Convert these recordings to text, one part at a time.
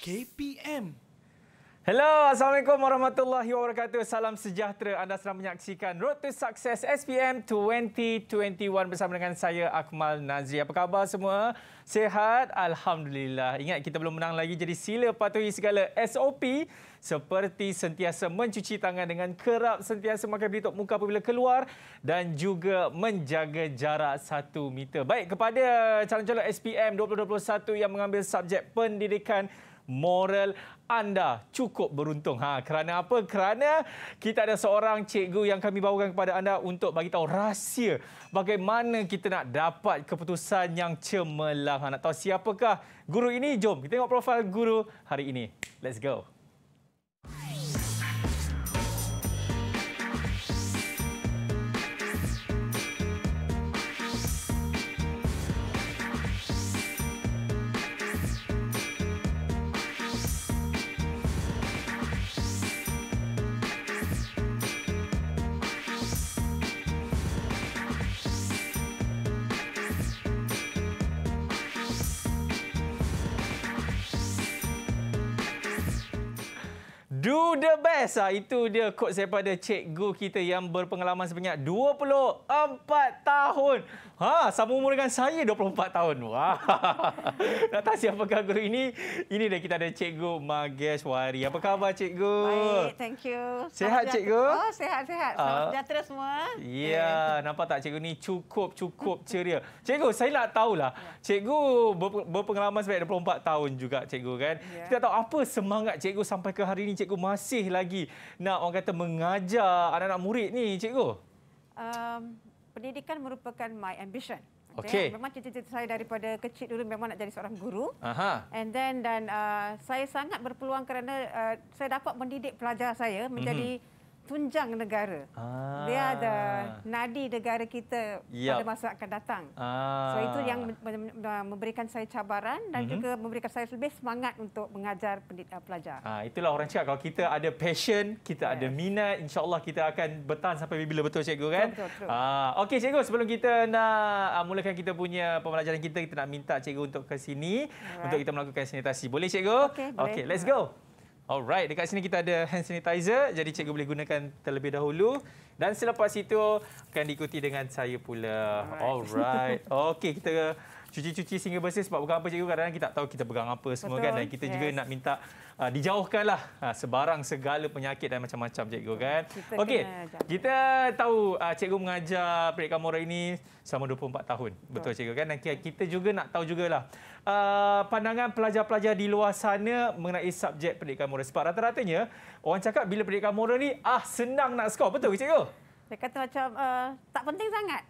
KPM Hello, Assalamualaikum warahmatullahi wabarakatuh. Salam sejahtera. Anda sedang menyaksikan Road to Success SPM 2021 bersama dengan saya, Akmal Nazri. Apa khabar semua? Sehat? Alhamdulillah. Ingat, kita belum menang lagi. Jadi sila patuhi segala SOP seperti sentiasa mencuci tangan dengan kerap sentiasa memakai pelitup muka apabila keluar dan juga menjaga jarak satu meter. Baik, kepada calon-calon SPM 2021 yang mengambil subjek pendidikan moral anda cukup beruntung. Ha, kerana apa? Kerana kita ada seorang cikgu yang kami bawakan kepada anda untuk bagi tahu rahsia bagaimana kita nak dapat keputusan yang cemerlang. Ha, nak tahu siapakah guru ini? Jom kita tengok profil guru hari ini. Let's go. the best ah itu dia quote daripada cikgu kita yang berpengalaman sebanyak 24 tahun Ha, sama umur dengan saya 24 tahun. Wah. Nak tahu siapakah guru ini? Ini dah kita ada Cikgu Magesh Wari. Apa khabar Cikgu? Baik, thank you. Sehat Sama Cikgu? Oh, sehat, sehat. Uh, Selamat ah. sejahtera semua. Ya, yeah, nampak tak Cikgu ni cukup, cukup ceria. Cikgu, saya nak tahu lah. Ya. Cikgu berpengalaman sebagai 24 tahun juga Cikgu kan. Yeah. Kita tahu apa semangat Cikgu sampai ke hari ini Cikgu masih lagi nak orang kata mengajar anak-anak murid ni Cikgu? Um, pendidikan merupakan my ambition. Okay. okay. Memang cita-cita saya daripada kecil dulu memang nak jadi seorang guru. Aha. And then dan uh, saya sangat berpeluang kerana uh, saya dapat mendidik pelajar saya menjadi mm-hmm tunjang negara. Ah. Dia ada ah. nadi negara kita yep. pada masa akan datang. Ah. So itu yang ah, memberikan saya cabaran dan mm-hmm. juga memberikan saya lebih semangat untuk mengajar ah, pelajar. Ah, itulah orang cakap kalau kita ada passion, kita yes. ada minat, insyaAllah kita akan bertahan sampai bila betul cikgu kan? Betul, betul. Ah, Okey cikgu, sebelum kita nak ah, mulakan kita punya pembelajaran kita, kita nak minta cikgu untuk ke sini right. untuk kita melakukan sanitasi. Boleh cikgu? Okey, okay, let's go. Alright, dekat sini kita ada hand sanitizer. Jadi cikgu boleh gunakan terlebih dahulu. Dan selepas itu akan diikuti dengan saya pula. Alright. Alright. Okey, kita cuci-cuci sehingga bersih sebab bukan apa cikgu kadang-kadang kita tak tahu kita pegang apa semua Betul. kan dan kita yes. juga nak minta uh, ah, dijauhkanlah uh, ah, sebarang segala penyakit dan macam-macam cikgu kan okey kita tahu uh, cikgu mengajar pendidikan moral ini selama 24 tahun betul cikgu kan dan kita juga nak tahu jugalah uh, pandangan pelajar-pelajar di luar sana mengenai subjek pendidikan moral sebab rata-ratanya orang cakap bila pendidikan moral ni ah senang nak skor betul ke cikgu dia kata macam uh, tak penting sangat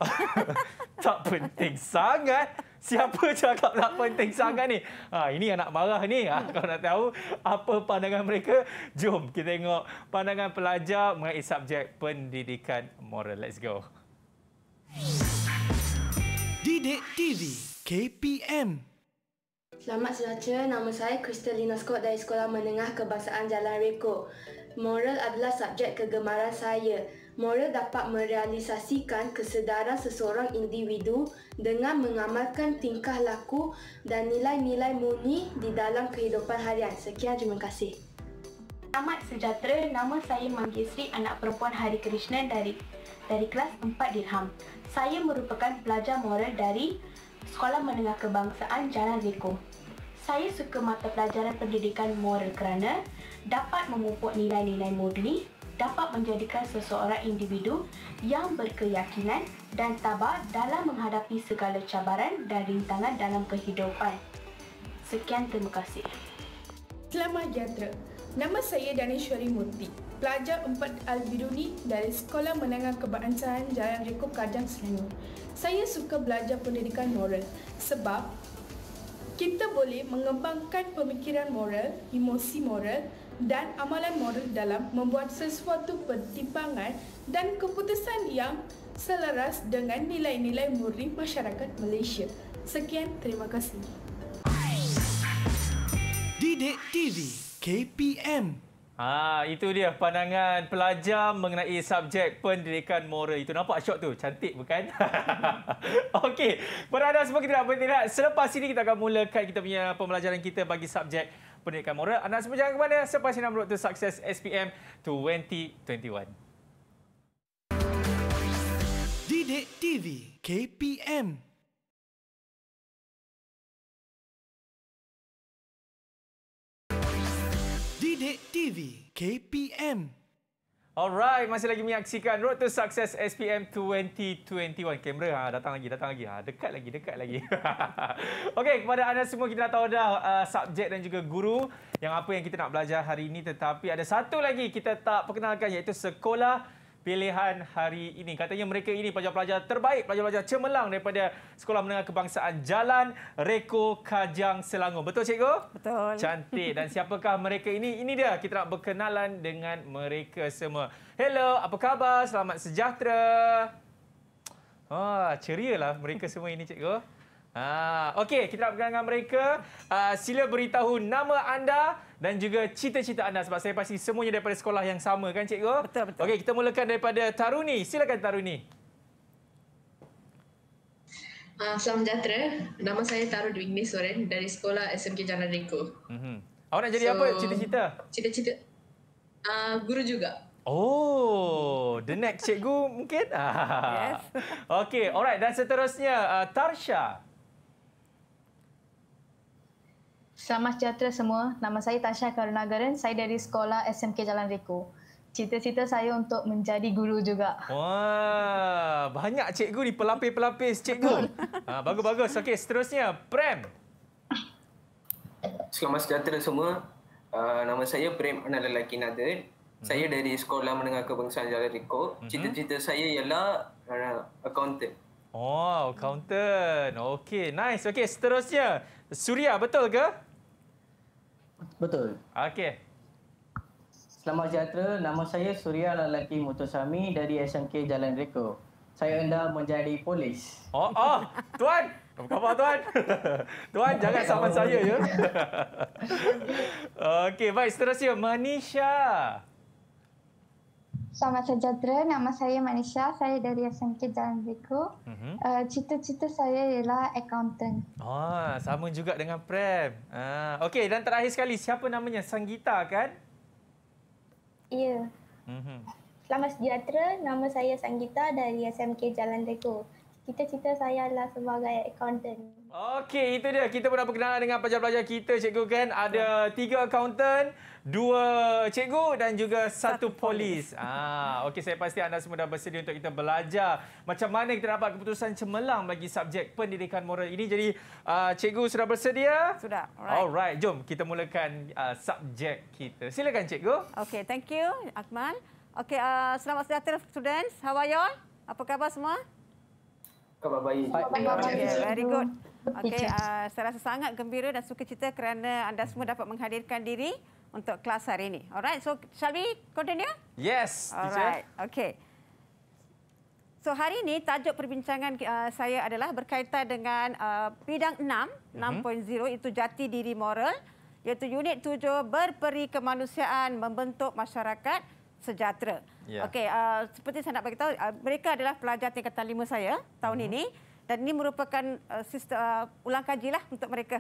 tak penting sangat Siapa cakap nak penting sangat ni? Ha, ini yang nak marah ni. Ha, ah, kalau nak tahu apa pandangan mereka, jom kita tengok pandangan pelajar mengenai subjek pendidikan moral. Let's go. Didik TV KPM Selamat sejahtera, nama saya Kristalina Scott dari Sekolah Menengah Kebangsaan Jalan Rekok. Moral adalah subjek kegemaran saya moral dapat merealisasikan kesedaran seseorang individu dengan mengamalkan tingkah laku dan nilai-nilai murni di dalam kehidupan harian. Sekian, terima kasih. Selamat sejahtera, nama saya Manggisri, anak perempuan Hari Krishna dari dari kelas 4 Dirham. Saya merupakan pelajar moral dari Sekolah Menengah Kebangsaan Jalan Riko. Saya suka mata pelajaran pendidikan moral kerana dapat memupuk nilai-nilai murni dapat menjadikan seseorang individu yang berkeyakinan dan tabah dalam menghadapi segala cabaran dan rintangan dalam kehidupan. Sekian terima kasih. Selamat sejahtera. Nama saya Danishwari Murti, pelajar 4 Albiruni dari Sekolah Menengah Kebangsaan Jalan Rekop Kajang Selangor. Saya suka belajar pendidikan moral sebab kita boleh mengembangkan pemikiran moral, emosi moral dan amalan moral dalam membuat sesuatu pertimbangan dan keputusan yang selaras dengan nilai-nilai murni masyarakat Malaysia. Sekian, terima kasih. Didik TV KPM Ah, ha, itu dia pandangan pelajar mengenai subjek pendidikan moral. Itu nampak shot tu. Cantik bukan? Okey. berada anda semua kita nak berhenti Selepas ini kita akan mulakan kita punya pembelajaran kita bagi subjek pendidikan moral. Anda semua jangan ke mana selepas sinar menurut sukses SPM 2021. Didik TV KPM Didik TV KPM Alright, masih lagi menyaksikan Road to Success SPM 2021. Kamera ha, datang lagi, datang lagi. Ha, dekat lagi, dekat lagi. okay, kepada anda semua kita dah tahu dah uh, subjek dan juga guru yang apa yang kita nak belajar hari ini. Tetapi ada satu lagi kita tak perkenalkan iaitu sekolah pilihan hari ini. Katanya mereka ini pelajar-pelajar terbaik, pelajar-pelajar cemerlang daripada Sekolah Menengah Kebangsaan Jalan Reko Kajang Selangor. Betul cikgu? Betul. Cantik. Dan siapakah mereka ini? Ini dia kita nak berkenalan dengan mereka semua. Hello, apa khabar? Selamat sejahtera. Ha, ceria lah mereka semua ini cikgu. ah, okey, kita nak berkenalan dengan mereka. Uh, sila beritahu nama anda, dan juga cita-cita anda sebab saya pasti semuanya daripada sekolah yang sama kan cikgu? Betul, betul. Okey, kita mulakan daripada Taruni. Silakan Taruni. Ah, salam sejahtera. Nama saya Taruni Dwi Soren dari sekolah SMK Jalan Riko. Mm-hmm. Awak nak jadi so, apa cita-cita? Cita-cita uh, guru juga. Oh, the next cikgu mungkin? yes. Okey, alright. Dan seterusnya, uh, Tarsha. Tarsha. Selamat sejahtera semua. Nama saya Tasha Karunagaran. Saya dari sekolah SMK Jalan Reko. Cita-cita saya untuk menjadi guru juga. Wah, banyak cikgu di pelapis-pelapis cikgu. Ah, bagus-bagus. Okey, seterusnya Prem. Selamat sejahtera semua. Ah, nama saya Prem anak lelaki Nadir. Hmm. Saya dari Sekolah Menengah Kebangsaan Jalan Riko. Hmm. Cita-cita saya ialah uh, Oh, accountant. Okey, nice. Okey, seterusnya Suria, betul ke? Betul. Okey. Selamat sejahtera. Nama saya Surya Lelaki Mutosami dari SMK Jalan Reko. Saya hendak menjadi polis. Oh, oh. Tuan! Apa khabar Tuan? Tuan, jangan saman saya, ya? Okey, baik. Seterusnya, Manisha. Selamat sejahtera. Nama saya Manisha. Saya dari SMK Jalan Beku. Uh-huh. Mhm. Eh, uh, cita-cita saya ialah accountant. Ah, sama juga dengan Prem. Ah, Okey, dan terakhir sekali, siapa namanya? Sanggita, kan? Ya. Yeah. Mhm. Uh-huh. Selamat sejahtera. Nama saya Sanggita dari SMK Jalan Beku. Cita-cita saya adalah sebagai accountant. Okey, itu dia. Kita pun nak berkenalan dengan pelajar-pelajar kita, cikgu kan. Ada tiga accountant, dua cikgu dan juga satu polis. Ah, Okey, saya pasti anda semua dah bersedia untuk kita belajar macam mana kita dapat keputusan cemerlang bagi subjek pendidikan moral ini. Jadi, uh, cikgu sudah bersedia? Sudah. Alright, Alright jom kita mulakan uh, subjek kita. Silakan, cikgu. Okey, thank you, Akmal. Okey, uh, selamat sejahtera, students. How are you? Apa khabar semua? Khabar baik. Khabar baik. Khabar baik. Khabar baik. Khabar baik. Very good. Okey, uh, saya rasa sangat gembira dan suka cita kerana anda semua hmm. dapat menghadirkan diri untuk kelas hari ini. Alright, so shall we continue? Yes, Alright, okey. So hari ini tajuk perbincangan uh, saya adalah berkaitan dengan uh, bidang 6, 6.0 uh-huh. itu jati diri moral iaitu unit 7 berperi kemanusiaan membentuk masyarakat sejahtera. Yeah. Okey, uh, seperti saya nak bagi tahu uh, mereka adalah pelajar tingkatan 5 saya tahun uh-huh. ini dan ini merupakan uh, sistem, uh, ulang kaji lah untuk mereka.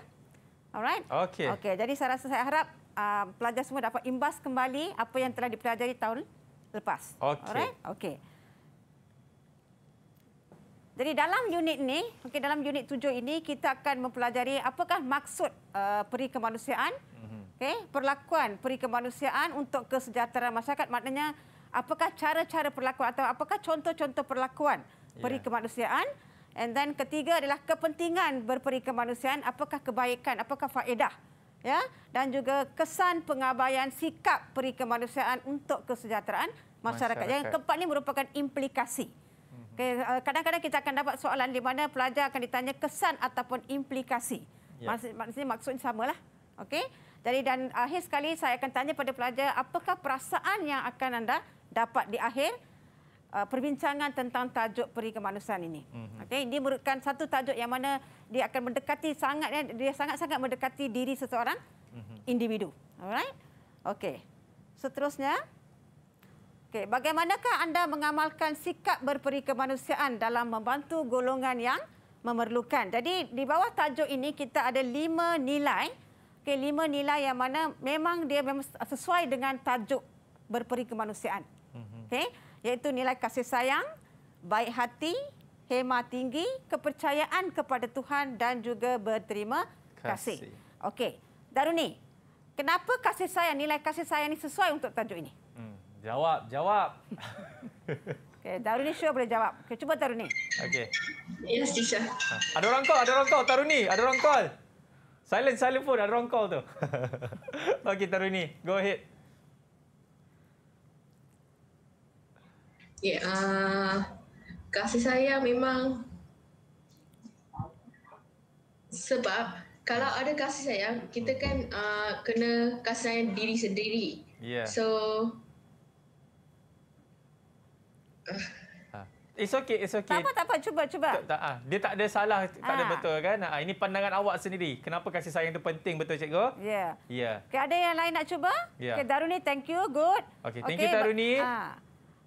Alright. Okey. Okey. Jadi saya rasa saya harap uh, pelajar semua dapat imbas kembali apa yang telah dipelajari tahun lepas. Okey. Alright. Okey. Jadi dalam unit ni, okay, dalam unit tujuh ini kita akan mempelajari apakah maksud uh, peri kemanusiaan, mhm. okey perlakuan peri kemanusiaan untuk kesejahteraan masyarakat maknanya apakah cara-cara perlakuan atau apakah contoh-contoh perlakuan ya. peri yeah. And then ketiga adalah kepentingan berperi kemanusiaan, apakah kebaikan, apakah faedah. Ya? Dan juga kesan pengabaian sikap peri kemanusiaan untuk kesejahteraan masyarakat. Yang keempat ini merupakan implikasi. Hmm. Eh, kadang-kadang kita akan dapat soalan di mana pelajar akan ditanya kesan ataupun implikasi. Maksudnya maksudnya lah. Okay. Jadi dan akhir sekali saya akan tanya pada pelajar apakah perasaan yang akan anda dapat di akhir uh, perbincangan tentang tajuk peri kemanusiaan ini. Mm-hmm. Okey, dia merupakan satu tajuk yang mana dia akan mendekati sangat ya, dia sangat-sangat mendekati diri seseorang mm-hmm. individu. Alright? Okey. Seterusnya Okey, bagaimanakah anda mengamalkan sikap berperi kemanusiaan dalam membantu golongan yang memerlukan? Jadi di bawah tajuk ini kita ada lima nilai. Okey, lima nilai yang mana memang dia memang sesuai dengan tajuk berperi kemanusiaan. Mhm. Okey iaitu nilai kasih sayang, baik hati, hema tinggi, kepercayaan kepada Tuhan dan juga berterima kasih. kasih. Okey, Daruni, kenapa kasih sayang, nilai kasih sayang ini sesuai untuk tajuk ini? Hmm, jawab, jawab. okay, Daruni sure boleh jawab. Okay, cuba Daruni. Okey. Yes, Tisha. Ada orang call, ada orang call. Daruni, ada orang call. Silent, silent pun ada orang call tu. Okey, Daruni, go ahead. Ya, yeah, uh, kasih sayang memang sebab kalau ada kasih sayang, kita kan uh, kena kasih sayang diri sendiri. Yeah. So uh. It's okay, it's okay. Tapa tapa Cuba, cuba. Tak, tak, ah. Dia tak ada salah, tak ada ah. betul kan? Ah, ini pandangan awak sendiri. Kenapa kasih sayang itu penting betul, Cikgu? Ya. Yeah. Yeah. Okay, ada yang lain nak cuba? Yeah. Okay, Daruni, thank you. Good. Okay, thank okay, you, Daruni. Ah.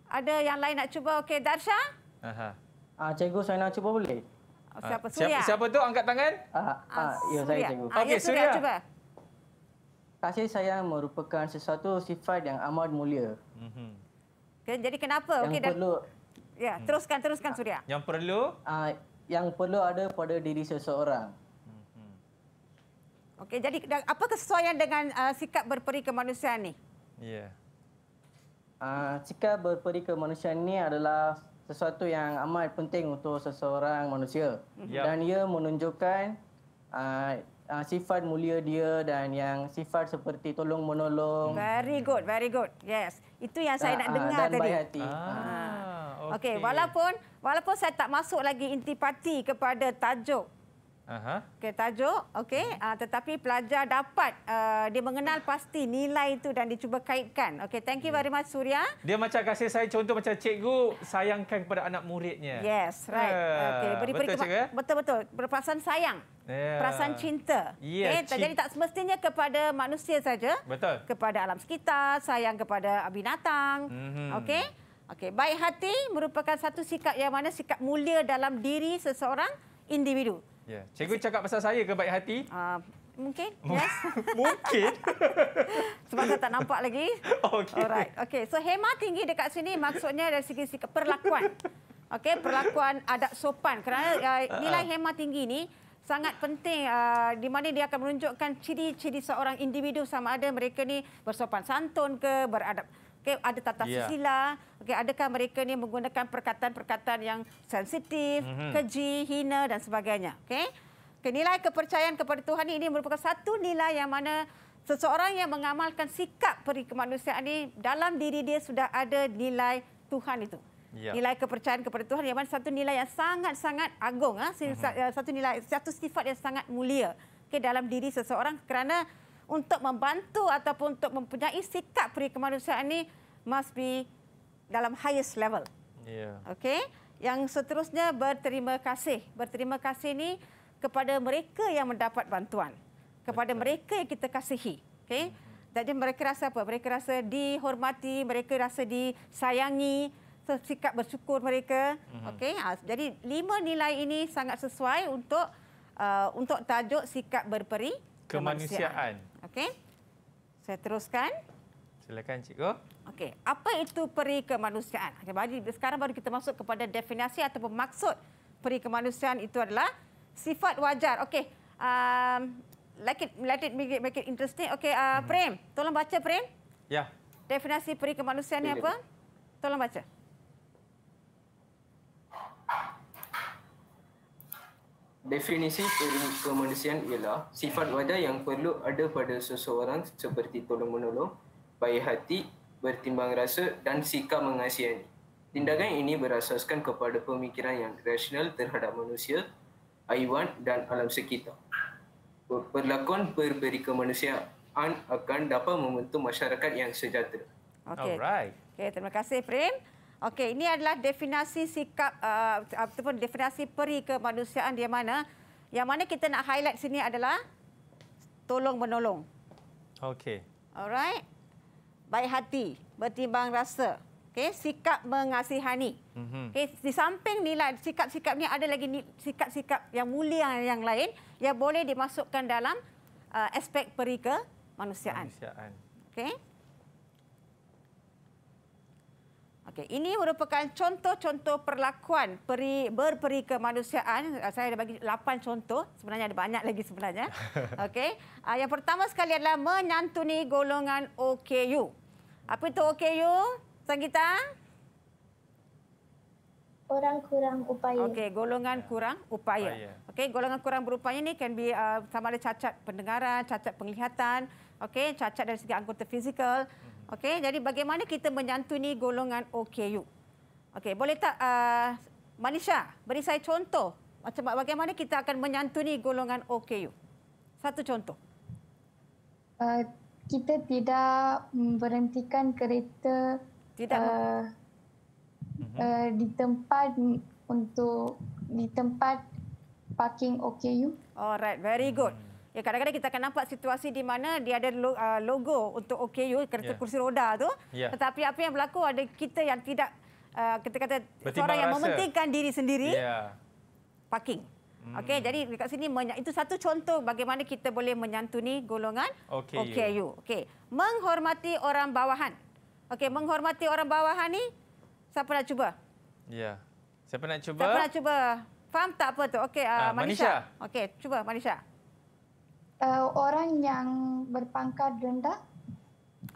Ada yang lain nak cuba? Okey, Darsha. Aha. Ah, cikgu saya nak cuba boleh? Oh, siapa ah, Surya? Siapa, siapa tu angkat tangan? Ah, ah, ah ya saya cikgu. Ah, ya, Okey, Surya. Surya cuba. Kasih saya merupakan sesuatu sifat yang amat mulia. Mm-hmm. Okay, jadi kenapa? Yang okay, perlu. Dan... Ya, hmm. teruskan teruskan Surya. Yang perlu? Ah, yang perlu ada pada diri seseorang. Mhm. Okey, jadi apa kesesuaian dengan uh, sikap berperi kemanusiaan ni? Ya. Yeah. Ah, cikal berperi kemanusiaan ini adalah sesuatu yang amat penting untuk seseorang manusia. Mhm. Yep. Ya. Dan ia menunjukkan uh, uh, sifat mulia dia dan yang sifat seperti tolong menolong. Very good, very good. Yes. Itu yang saya uh, nak uh, dengar dan tadi. Dan hati. Ah, ha. okay. okay, walaupun walaupun saya tak masuk lagi inti intipati kepada tajuk Okay, tajuk, okay. Uh, hmm. ah, tetapi pelajar dapat uh, dia mengenal pasti nilai itu dan dicuba kaitkan. Okay, thank you hmm. very much, Surya. Dia macam kasih saya contoh macam cikgu sayangkan kepada anak muridnya. Yes, right. Uh, ah, okay, beri, beri betul, cikgu, eh? betul, betul. Perasaan sayang. Yeah. Perasaan cinta. Yeah, okay, cinta. Jadi tak semestinya kepada manusia saja. Betul. Kepada alam sekitar, sayang kepada binatang. Mm -hmm. Okay. Okay, baik hati merupakan satu sikap yang mana sikap mulia dalam diri seseorang individu. Yeah. Cikgu cakap pasal saya ke baik hati? Uh, Mungkin, yes. Mungkin. Sebab saya tak nampak lagi. Okay. Alright. Okay. So hema tinggi dekat sini maksudnya dari segi sikap perlakuan. Okay, perlakuan adab sopan. Kerana uh, nilai ah. hema tinggi ini sangat penting uh, di mana dia akan menunjukkan ciri-ciri seorang individu sama ada mereka ni bersopan santun ke beradab okay, ada tata yeah. susila, okay, adakah mereka ni menggunakan perkataan-perkataan yang sensitif, mm -hmm. keji, hina dan sebagainya. Okay? Okay, nilai kepercayaan kepada Tuhan ini merupakan satu nilai yang mana seseorang yang mengamalkan sikap peri kemanusiaan ini dalam diri dia sudah ada nilai Tuhan itu. Ya. Nilai kepercayaan kepada Tuhan yang mana satu nilai yang sangat-sangat agung. Ah, mhm. Satu nilai, satu sifat yang sangat mulia okay, dalam diri seseorang kerana untuk membantu ataupun untuk mempunyai sikap peri kemanusiaan ini must be dalam highest level. Yeah. Okay. Yang seterusnya berterima kasih. Berterima kasih ini kepada mereka yang mendapat bantuan. Kepada Betul. mereka yang kita kasihi. Okay. Mm-hmm. Jadi mereka rasa apa? Mereka rasa dihormati, mereka rasa disayangi, sikap bersyukur mereka. Mm-hmm. Okay. Ah, jadi lima nilai ini sangat sesuai untuk uh, untuk tajuk sikap berperi kemanusiaan. kemanusiaan. Okey. Saya teruskan. Silakan cikgu. Okey, apa itu peri kemanusiaan? Okay, bagi sekarang baru kita masuk kepada definisi atau maksud peri kemanusiaan itu adalah sifat wajar. Okey. Um, like it, let it make it, make it interesting. Okey, uh, hmm. Prem, tolong baca Prem. Ya. Definisi peri kemanusiaan ini apa? Tolong baca. Definisi kemanusiaan ialah sifat wajah yang perlu ada pada seseorang seperti tolong menolong, baik hati, bertimbang rasa dan sikap mengasihani. Tindakan ini berasaskan kepada pemikiran yang rasional terhadap manusia, haiwan dan alam sekitar. Perlakuan berperi kemanusiaan akan dapat membentuk masyarakat yang sejahtera. Okay. Alright. Okay, terima kasih Prim. Okey, ini adalah definasi sikap uh, ataupun definasi peri kemanusiaan di mana yang mana kita nak highlight sini adalah tolong menolong. Okey. Alright. Baik hati, bertimbang rasa. Okey, sikap mengasihani. Mm-hmm. Okay, di samping nilai sikap-sikap ni ada lagi sikap-sikap yang mulia yang lain yang boleh dimasukkan dalam uh, aspek peri kemanusiaan. Kemanusiaan. Okey. Okay, ini merupakan contoh-contoh perlakuan peri berperi kemanusiaan. Ah, saya ada bagi 8 contoh. Sebenarnya ada banyak lagi sebenarnya. Okay, ah, yang pertama sekali adalah menyantuni golongan OKU. Apa itu OKU? Sangita? Orang kurang upaya. Okay, golongan kurang upaya. Okay, golongan kurang berupaya ni can be uh, sama ada cacat pendengaran, cacat penglihatan, okay, cacat dari segi anggota fizikal. Okey, jadi bagaimana kita menyantuni golongan OKU? Okey, boleh tak uh, Manisha beri saya contoh macam bagaimana kita akan menyantuni golongan OKU? Satu contoh. Uh, kita tidak berhentikan kereta tidak. Uh, mhm. uh, di tempat untuk di tempat parking OKU. Alright, very good. Ya kadang-kadang kita akan nampak situasi di mana dia ada uh, logo untuk OKU kereta yeah. kursi roda tu yeah. tetapi apa yang berlaku ada kita yang tidak uh, kita kata orang yang mementingkan diri sendiri yeah. parking. Hmm. jadi dekat sini itu satu contoh bagaimana kita boleh menyantuni golongan OKU. Okay, Okey. Menghormati orang bawahan. Okey menghormati orang bawahan ni siapa nak cuba? Ya. Yeah. Siapa nak cuba? Siapa nak cuba? Faham tak apa tu? Okey uh, ah, Manisha. Manisha. Okey cuba Manisha uh, orang yang berpangkat rendah.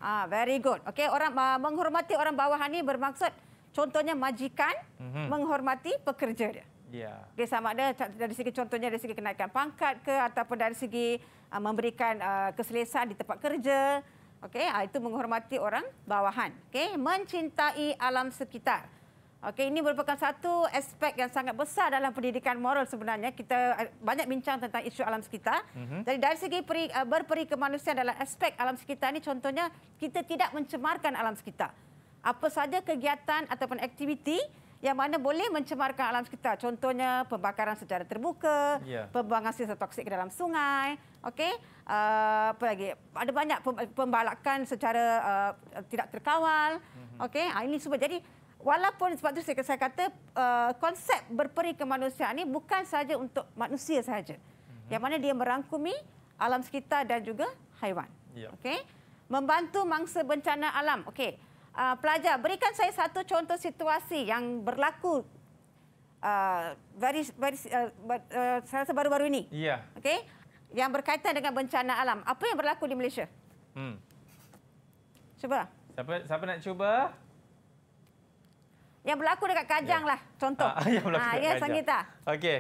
Ah, very good. Okey, orang uh, menghormati orang bawahan ini bermaksud contohnya majikan mm -hmm. menghormati pekerja dia. Ya. Okay, sama ada dari segi contohnya dari segi kenaikan pangkat ke ataupun dari segi uh, memberikan uh, keselesaan di tempat kerja. Okey, uh, ah, itu menghormati orang bawahan. Okey, mencintai alam sekitar. Okey, ini merupakan satu aspek yang sangat besar dalam pendidikan moral sebenarnya. Kita eh, banyak bincang tentang isu alam sekitar. Mm-hmm. Jadi dari segi peri, eh, berperi kemanusiaan dalam aspek alam sekitar ini, contohnya kita tidak mencemarkan alam sekitar. Apa saja kegiatan ataupun aktiviti yang mana boleh mencemarkan alam sekitar. Contohnya pembakaran secara terbuka, yeah. pembuangan sisa toksik ke dalam sungai. Okey, uh, apa lagi? Ada banyak pembalakan secara uh, tidak terkawal. Mm-hmm. Okey, ah, ini semua. Jadi walaupun sebab tu saya kata uh, konsep berperi kemanusiaan ni bukan saja untuk manusia saja. Mm-hmm. Yang mana dia merangkumi alam sekitar dan juga haiwan. Yep. Ya. Okey. Membantu mangsa bencana alam. Okey. Uh, pelajar berikan saya satu contoh situasi yang berlaku uh, very very uh, uh, saya rasa baru-baru ini. Ya. Yeah. Okey. Yang berkaitan dengan bencana alam. Apa yang berlaku di Malaysia? Hmm. Cuba. Siapa siapa nak cuba? yang berlaku dekat Kajang ya. lah contoh. Ha, yang berlaku ha, dekat ya, Kajang. Sangita. Okey.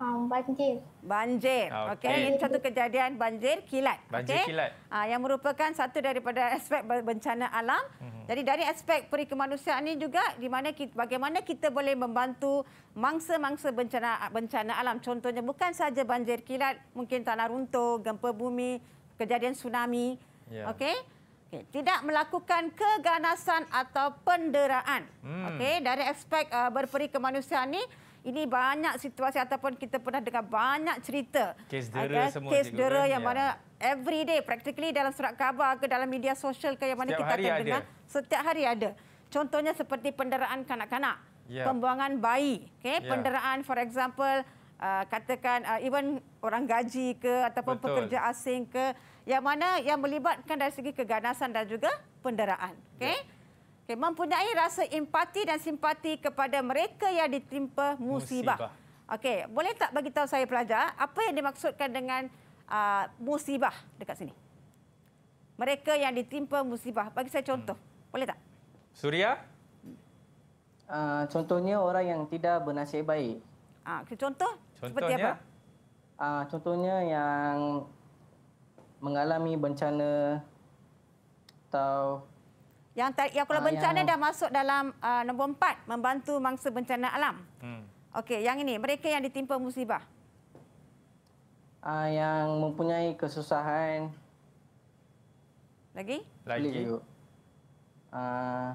Um, banjir. Banjir. Okey. Okay. Ini satu kejadian banjir kilat. Banjir okay. kilat. Ha, yang merupakan satu daripada aspek bencana alam. Mm -hmm. Jadi dari aspek perikemanusiaan ini juga di mana kita, bagaimana kita boleh membantu mangsa-mangsa bencana bencana alam. Contohnya bukan saja banjir kilat, mungkin tanah runtuh, gempa bumi, kejadian tsunami. Yeah. Okey. Okay, tidak melakukan keganasan atau penderaan. Hmm. Okay, dari aspek uh, berperi kemanusiaan ini, ini banyak situasi ataupun kita pernah dengar banyak cerita. Kes dera okay, semua. Kes dera kan? yang ya. mana every day, practically dalam surat khabar ke dalam media sosial ke yang mana setiap kita akan ada. dengar. Setiap hari ada. Contohnya seperti penderaan kanak-kanak, yeah. pembuangan bayi. Okay, yeah. Penderaan, for example, uh, katakan uh, even orang gaji ke ataupun Betul. pekerja asing ke yang mana yang melibatkan dari segi keganasan dan juga penderaan. Okey. Ya. Okay, mempunyai rasa empati dan simpati kepada mereka yang ditimpa musibah. musibah. Okey, boleh tak bagi tahu saya pelajar apa yang dimaksudkan dengan uh, musibah dekat sini? Mereka yang ditimpa musibah. Bagi saya contoh. Hmm. Boleh tak? Suria. Uh, contohnya orang yang tidak bernasib baik. Ah, uh, contoh? Contohnya? Seperti apa? Uh, contohnya yang mengalami bencana atau yang ter, yang kalau ah, bencana yang... dah masuk dalam uh, nombor empat membantu mangsa bencana alam. Hmm. Okey, yang ini mereka yang ditimpa musibah. Uh, yang mempunyai kesusahan. Lagi? Lagi. Ah uh,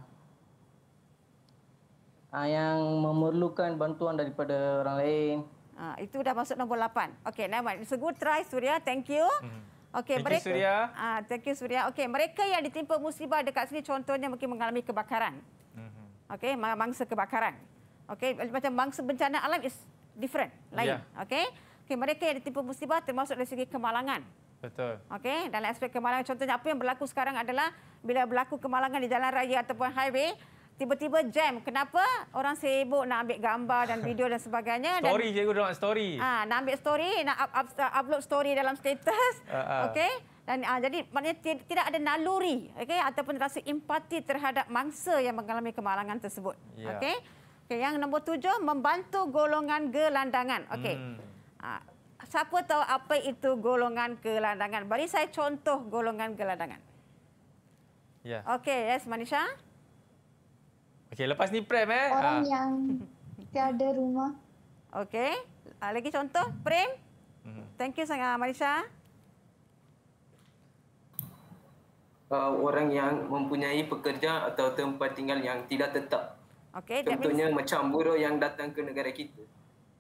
uh, yang memerlukan bantuan daripada orang lain. Uh, itu dah masuk nombor lapan. Okey, nama. So good try Surya. Thank you. Hmm. Okey, mereka. Thank you, Surya. Ah, thank you, Surya. Okey, mereka yang ditimpa musibah dekat sini contohnya mungkin mengalami kebakaran. Mhm. Okey, mangsa kebakaran. Okey, macam mangsa bencana alam is different, lain. Yeah. Okey. Okey, mereka yang ditimpa musibah termasuk dari segi kemalangan. Betul. Okey, dalam aspek kemalangan contohnya apa yang berlaku sekarang adalah bila berlaku kemalangan di jalan raya ataupun highway, tiba-tiba jam. Kenapa? Orang sibuk nak ambil gambar dan video dan sebagainya. story dan, cikgu nak story. Ah, nak ambil story, nak up, up, uh, upload story dalam status. Uh, uh. Okey. Dan uh, jadi maknanya tidak ada naluri, okay, ataupun rasa empati terhadap mangsa yang mengalami kemalangan tersebut. Yeah. Okey. Okay, yang nombor tujuh, membantu golongan gelandangan. okay. Hmm. Uh, siapa tahu apa itu golongan gelandangan? Bagi saya contoh golongan gelandangan. Ya. Yeah. Okey, yes Manisha. Okey, lepas ni prem eh. Orang ha. yang tiada rumah. Okey. Uh, lagi contoh, prem. Mhm. Thank you sangat, Marisha. Uh, orang yang mempunyai pekerja atau tempat tinggal yang tidak tetap. Okey, contohnya means... macam buruh yang datang ke negara kita.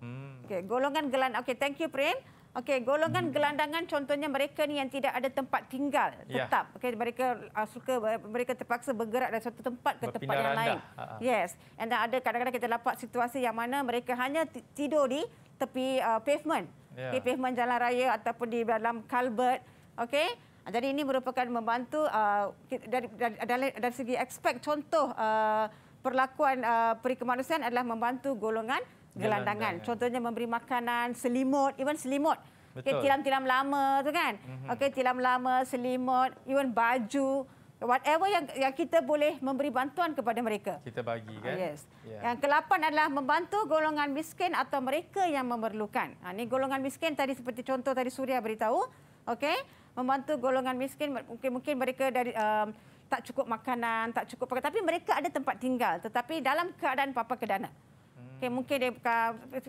Hmm. Okey, golongan gelandang. Okey, thank you, Prem. Okey, golongan hmm. gelandangan contohnya mereka ni yang tidak ada tempat tinggal ya. tetap. Okey, mereka uh, suka mereka terpaksa bergerak dari satu tempat ke Berpindah tempat yang lain. Uh-huh. Yes. And then ada kadang-kadang kita dapat situasi yang mana mereka hanya tidur di tepi uh, pavement. Yeah. Okay, pavement jalan raya ataupun di dalam culvert. Okey. Jadi ini merupakan membantu uh, dari, dari, dari segi aspek contoh uh, perlakuan uh, perikemanusiaan adalah membantu golongan gelandangan. Contohnya memberi makanan, selimut, even selimut. okay, tilam-tilam lama tu kan? Mm-hmm. Okey, tilam lama, selimut, even baju, whatever yang yang kita boleh memberi bantuan kepada mereka. Kita bagi ah, kan? Oh, yes. Yeah. Yang kelapan adalah membantu golongan miskin atau mereka yang memerlukan. Ha ni golongan miskin tadi seperti contoh tadi Surya beritahu. Okey, membantu golongan miskin mungkin mungkin mereka dari um, tak cukup makanan, tak cukup pakaian tapi mereka ada tempat tinggal tetapi dalam keadaan apa kedana. Okay, mungkin dia,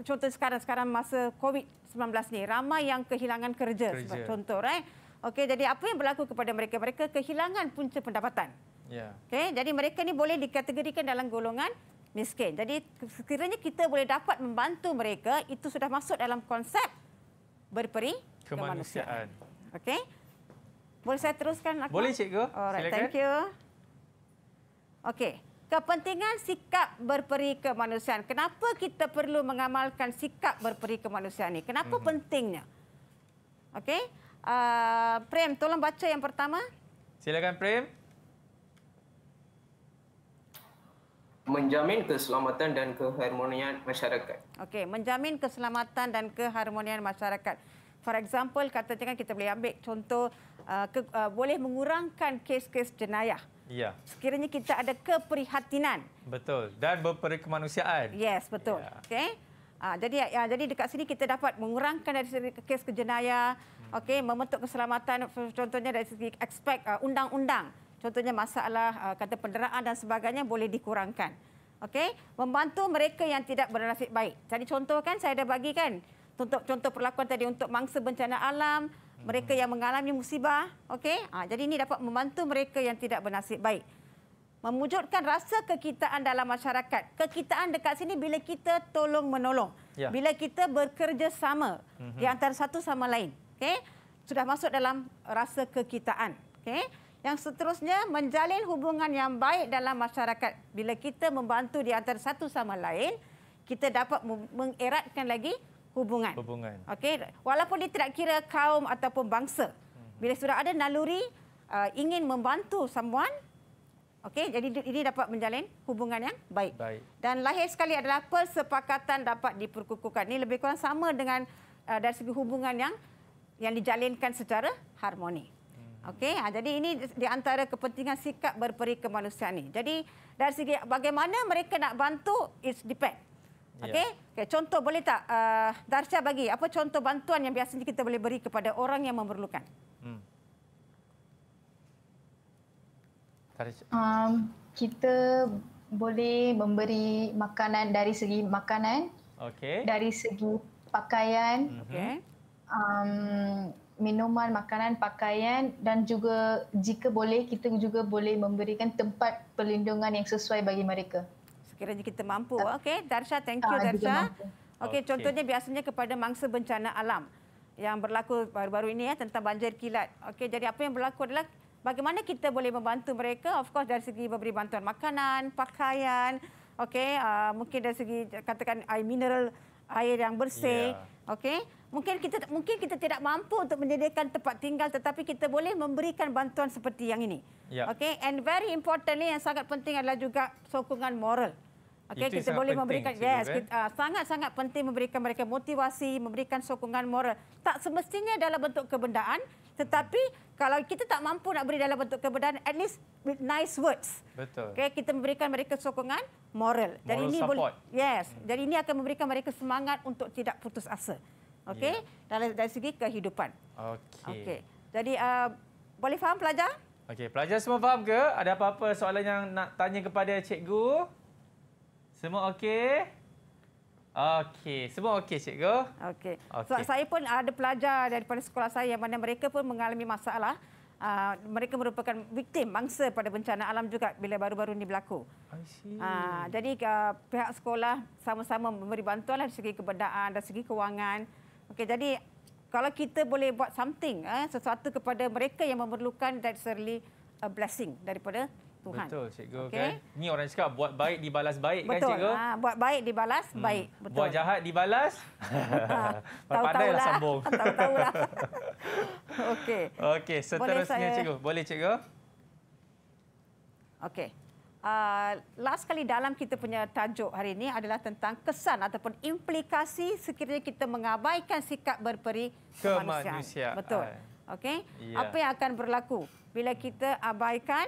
contoh sekarang sekarang masa COVID-19 ni ramai yang kehilangan kerja, kerja. sebab contoh right? Eh. Okey jadi apa yang berlaku kepada mereka mereka kehilangan punca pendapatan. Ya. Yeah. Okey jadi mereka ni boleh dikategorikan dalam golongan miskin. Jadi sekiranya kita boleh dapat membantu mereka itu sudah masuk dalam konsep berperi kemanusiaan. kemanusiaan. Okey. Boleh saya teruskan? Akal? Boleh cikgu. Alright, Silakan. thank you. Okay kepentingan sikap berperi kemanusiaan. Kenapa kita perlu mengamalkan sikap berperi kemanusiaan ini? Kenapa mm-hmm. pentingnya? Okey. Uh, Prem, tolong baca yang pertama. Silakan Prem. Menjamin keselamatan dan keharmonian masyarakat. Okey, menjamin keselamatan dan keharmonian masyarakat. For example, katakan kita boleh ambil contoh uh, ke, uh, boleh mengurangkan kes-kes jenayah. Ya. Sekiranya kita ada keprihatinan. Betul. Dan berperikemanusiaan. Yes, betul. Ya. Okey. Ha, jadi ya, jadi dekat sini kita dapat mengurangkan dari segi kes kejenayah, hmm. okey, membentuk keselamatan contohnya dari segi aspek uh, ah, undang-undang. Contohnya masalah uh, kata penderaan dan sebagainya boleh dikurangkan. Okey, membantu mereka yang tidak bernasib baik. Jadi contoh kan saya dah bagi kan contoh-contoh perlakuan tadi untuk mangsa bencana alam, mereka yang mengalami musibah okey ha, jadi ini dapat membantu mereka yang tidak bernasib baik memujudkan rasa kekitaan dalam masyarakat kekitaan dekat sini bila kita tolong menolong ya. bila kita bekerjasama mm-hmm. di antara satu sama lain okey sudah masuk dalam rasa kekitaan okey yang seterusnya menjalin hubungan yang baik dalam masyarakat bila kita membantu di antara satu sama lain kita dapat mengeratkan lagi hubungan. hubungan. Okey, walaupun dia tidak kira kaum ataupun bangsa. Hmm. Bila sudah ada naluri uh, ingin membantu someone, okey, jadi ini dapat menjalin hubungan yang baik. baik. Dan lahir sekali adalah persepakatan dapat diperkukuhkan. Ini lebih kurang sama dengan uh, dari segi hubungan yang yang dijalinkan secara harmoni. Hmm. Okey, ha, jadi ini di antara kepentingan sikap berperi kemanusiaan ini. Jadi dari segi bagaimana mereka nak bantu, it depends. Yeah. Okay, contoh boleh tak uh, Darsha bagi? Apa contoh bantuan yang biasanya kita boleh beri kepada orang yang memerlukan? Hmm. Um, kita boleh memberi makanan dari segi makanan. Okay. Dari segi pakaian. Mhm. Okay. Um, minuman, makanan, pakaian dan juga jika boleh kita juga boleh memberikan tempat perlindungan yang sesuai bagi mereka. Kira kita mampu. okay, Darsha, thank ah, you Darsha. Okay, contohnya biasanya kepada mangsa bencana alam yang berlaku baru-baru ini ya tentang banjir kilat. Okay, jadi apa yang berlaku adalah bagaimana kita boleh membantu mereka? Of course dari segi memberi bantuan makanan, pakaian, okay, uh, ah, mungkin dari segi katakan air mineral, air yang bersih. Yeah. Okey. Mungkin kita mungkin kita tidak mampu untuk menyediakan tempat tinggal tetapi kita boleh memberikan bantuan seperti yang ini. Yeah. Okey, and very importantly yang sangat penting adalah juga sokongan moral. Okay, kita boleh memberikan penting, yes, eh. kita, uh, sangat-sangat penting memberikan mereka motivasi, memberikan sokongan moral. Tak semestinya dalam bentuk kebendaan, tetapi kalau kita tak mampu nak beri dalam bentuk kebendaan, at least with nice words. Betul. Okay, kita memberikan mereka sokongan moral. moral Jadi ini support. boleh yes, hmm. dan ini akan memberikan mereka semangat untuk tidak putus asa. Okey, yeah. dalam dari segi kehidupan. Okey. Okey. Jadi uh, boleh faham pelajar? Okey, pelajar semua faham ke? Ada apa-apa soalan yang nak tanya kepada cikgu? Semua okey? Okey, semua okey cikgu. Okey. Okay. Sebab saya pun ada pelajar daripada sekolah saya yang mana mereka pun mengalami masalah. Uh, mereka merupakan victim mangsa pada bencana alam juga bila baru-baru ini berlaku. Uh, jadi uh, pihak sekolah sama-sama memberi bantuan lah dari segi keberdaan dan segi kewangan. Okay, jadi kalau kita boleh buat something, eh, sesuatu kepada mereka yang memerlukan, that's really a blessing daripada Tuhan. Betul cikgu okay. kan. Ni orang cakap buat baik dibalas baik kan, Betul. kan cikgu? Ha, buat baik dibalas hmm. baik. Betul. Buat jahat dibalas. Ah, Tahu-tahu lah sambung. Tahu-tahulah. Okey. Okey, seterusnya Boleh saya... cikgu. Boleh cikgu? Okey. Uh, last kali dalam kita punya tajuk hari ini adalah tentang kesan ataupun implikasi sekiranya kita mengabaikan sikap berperi kemanusiaan. Kemanusia. Betul. Okey. Yeah. Apa yang akan berlaku bila kita abaikan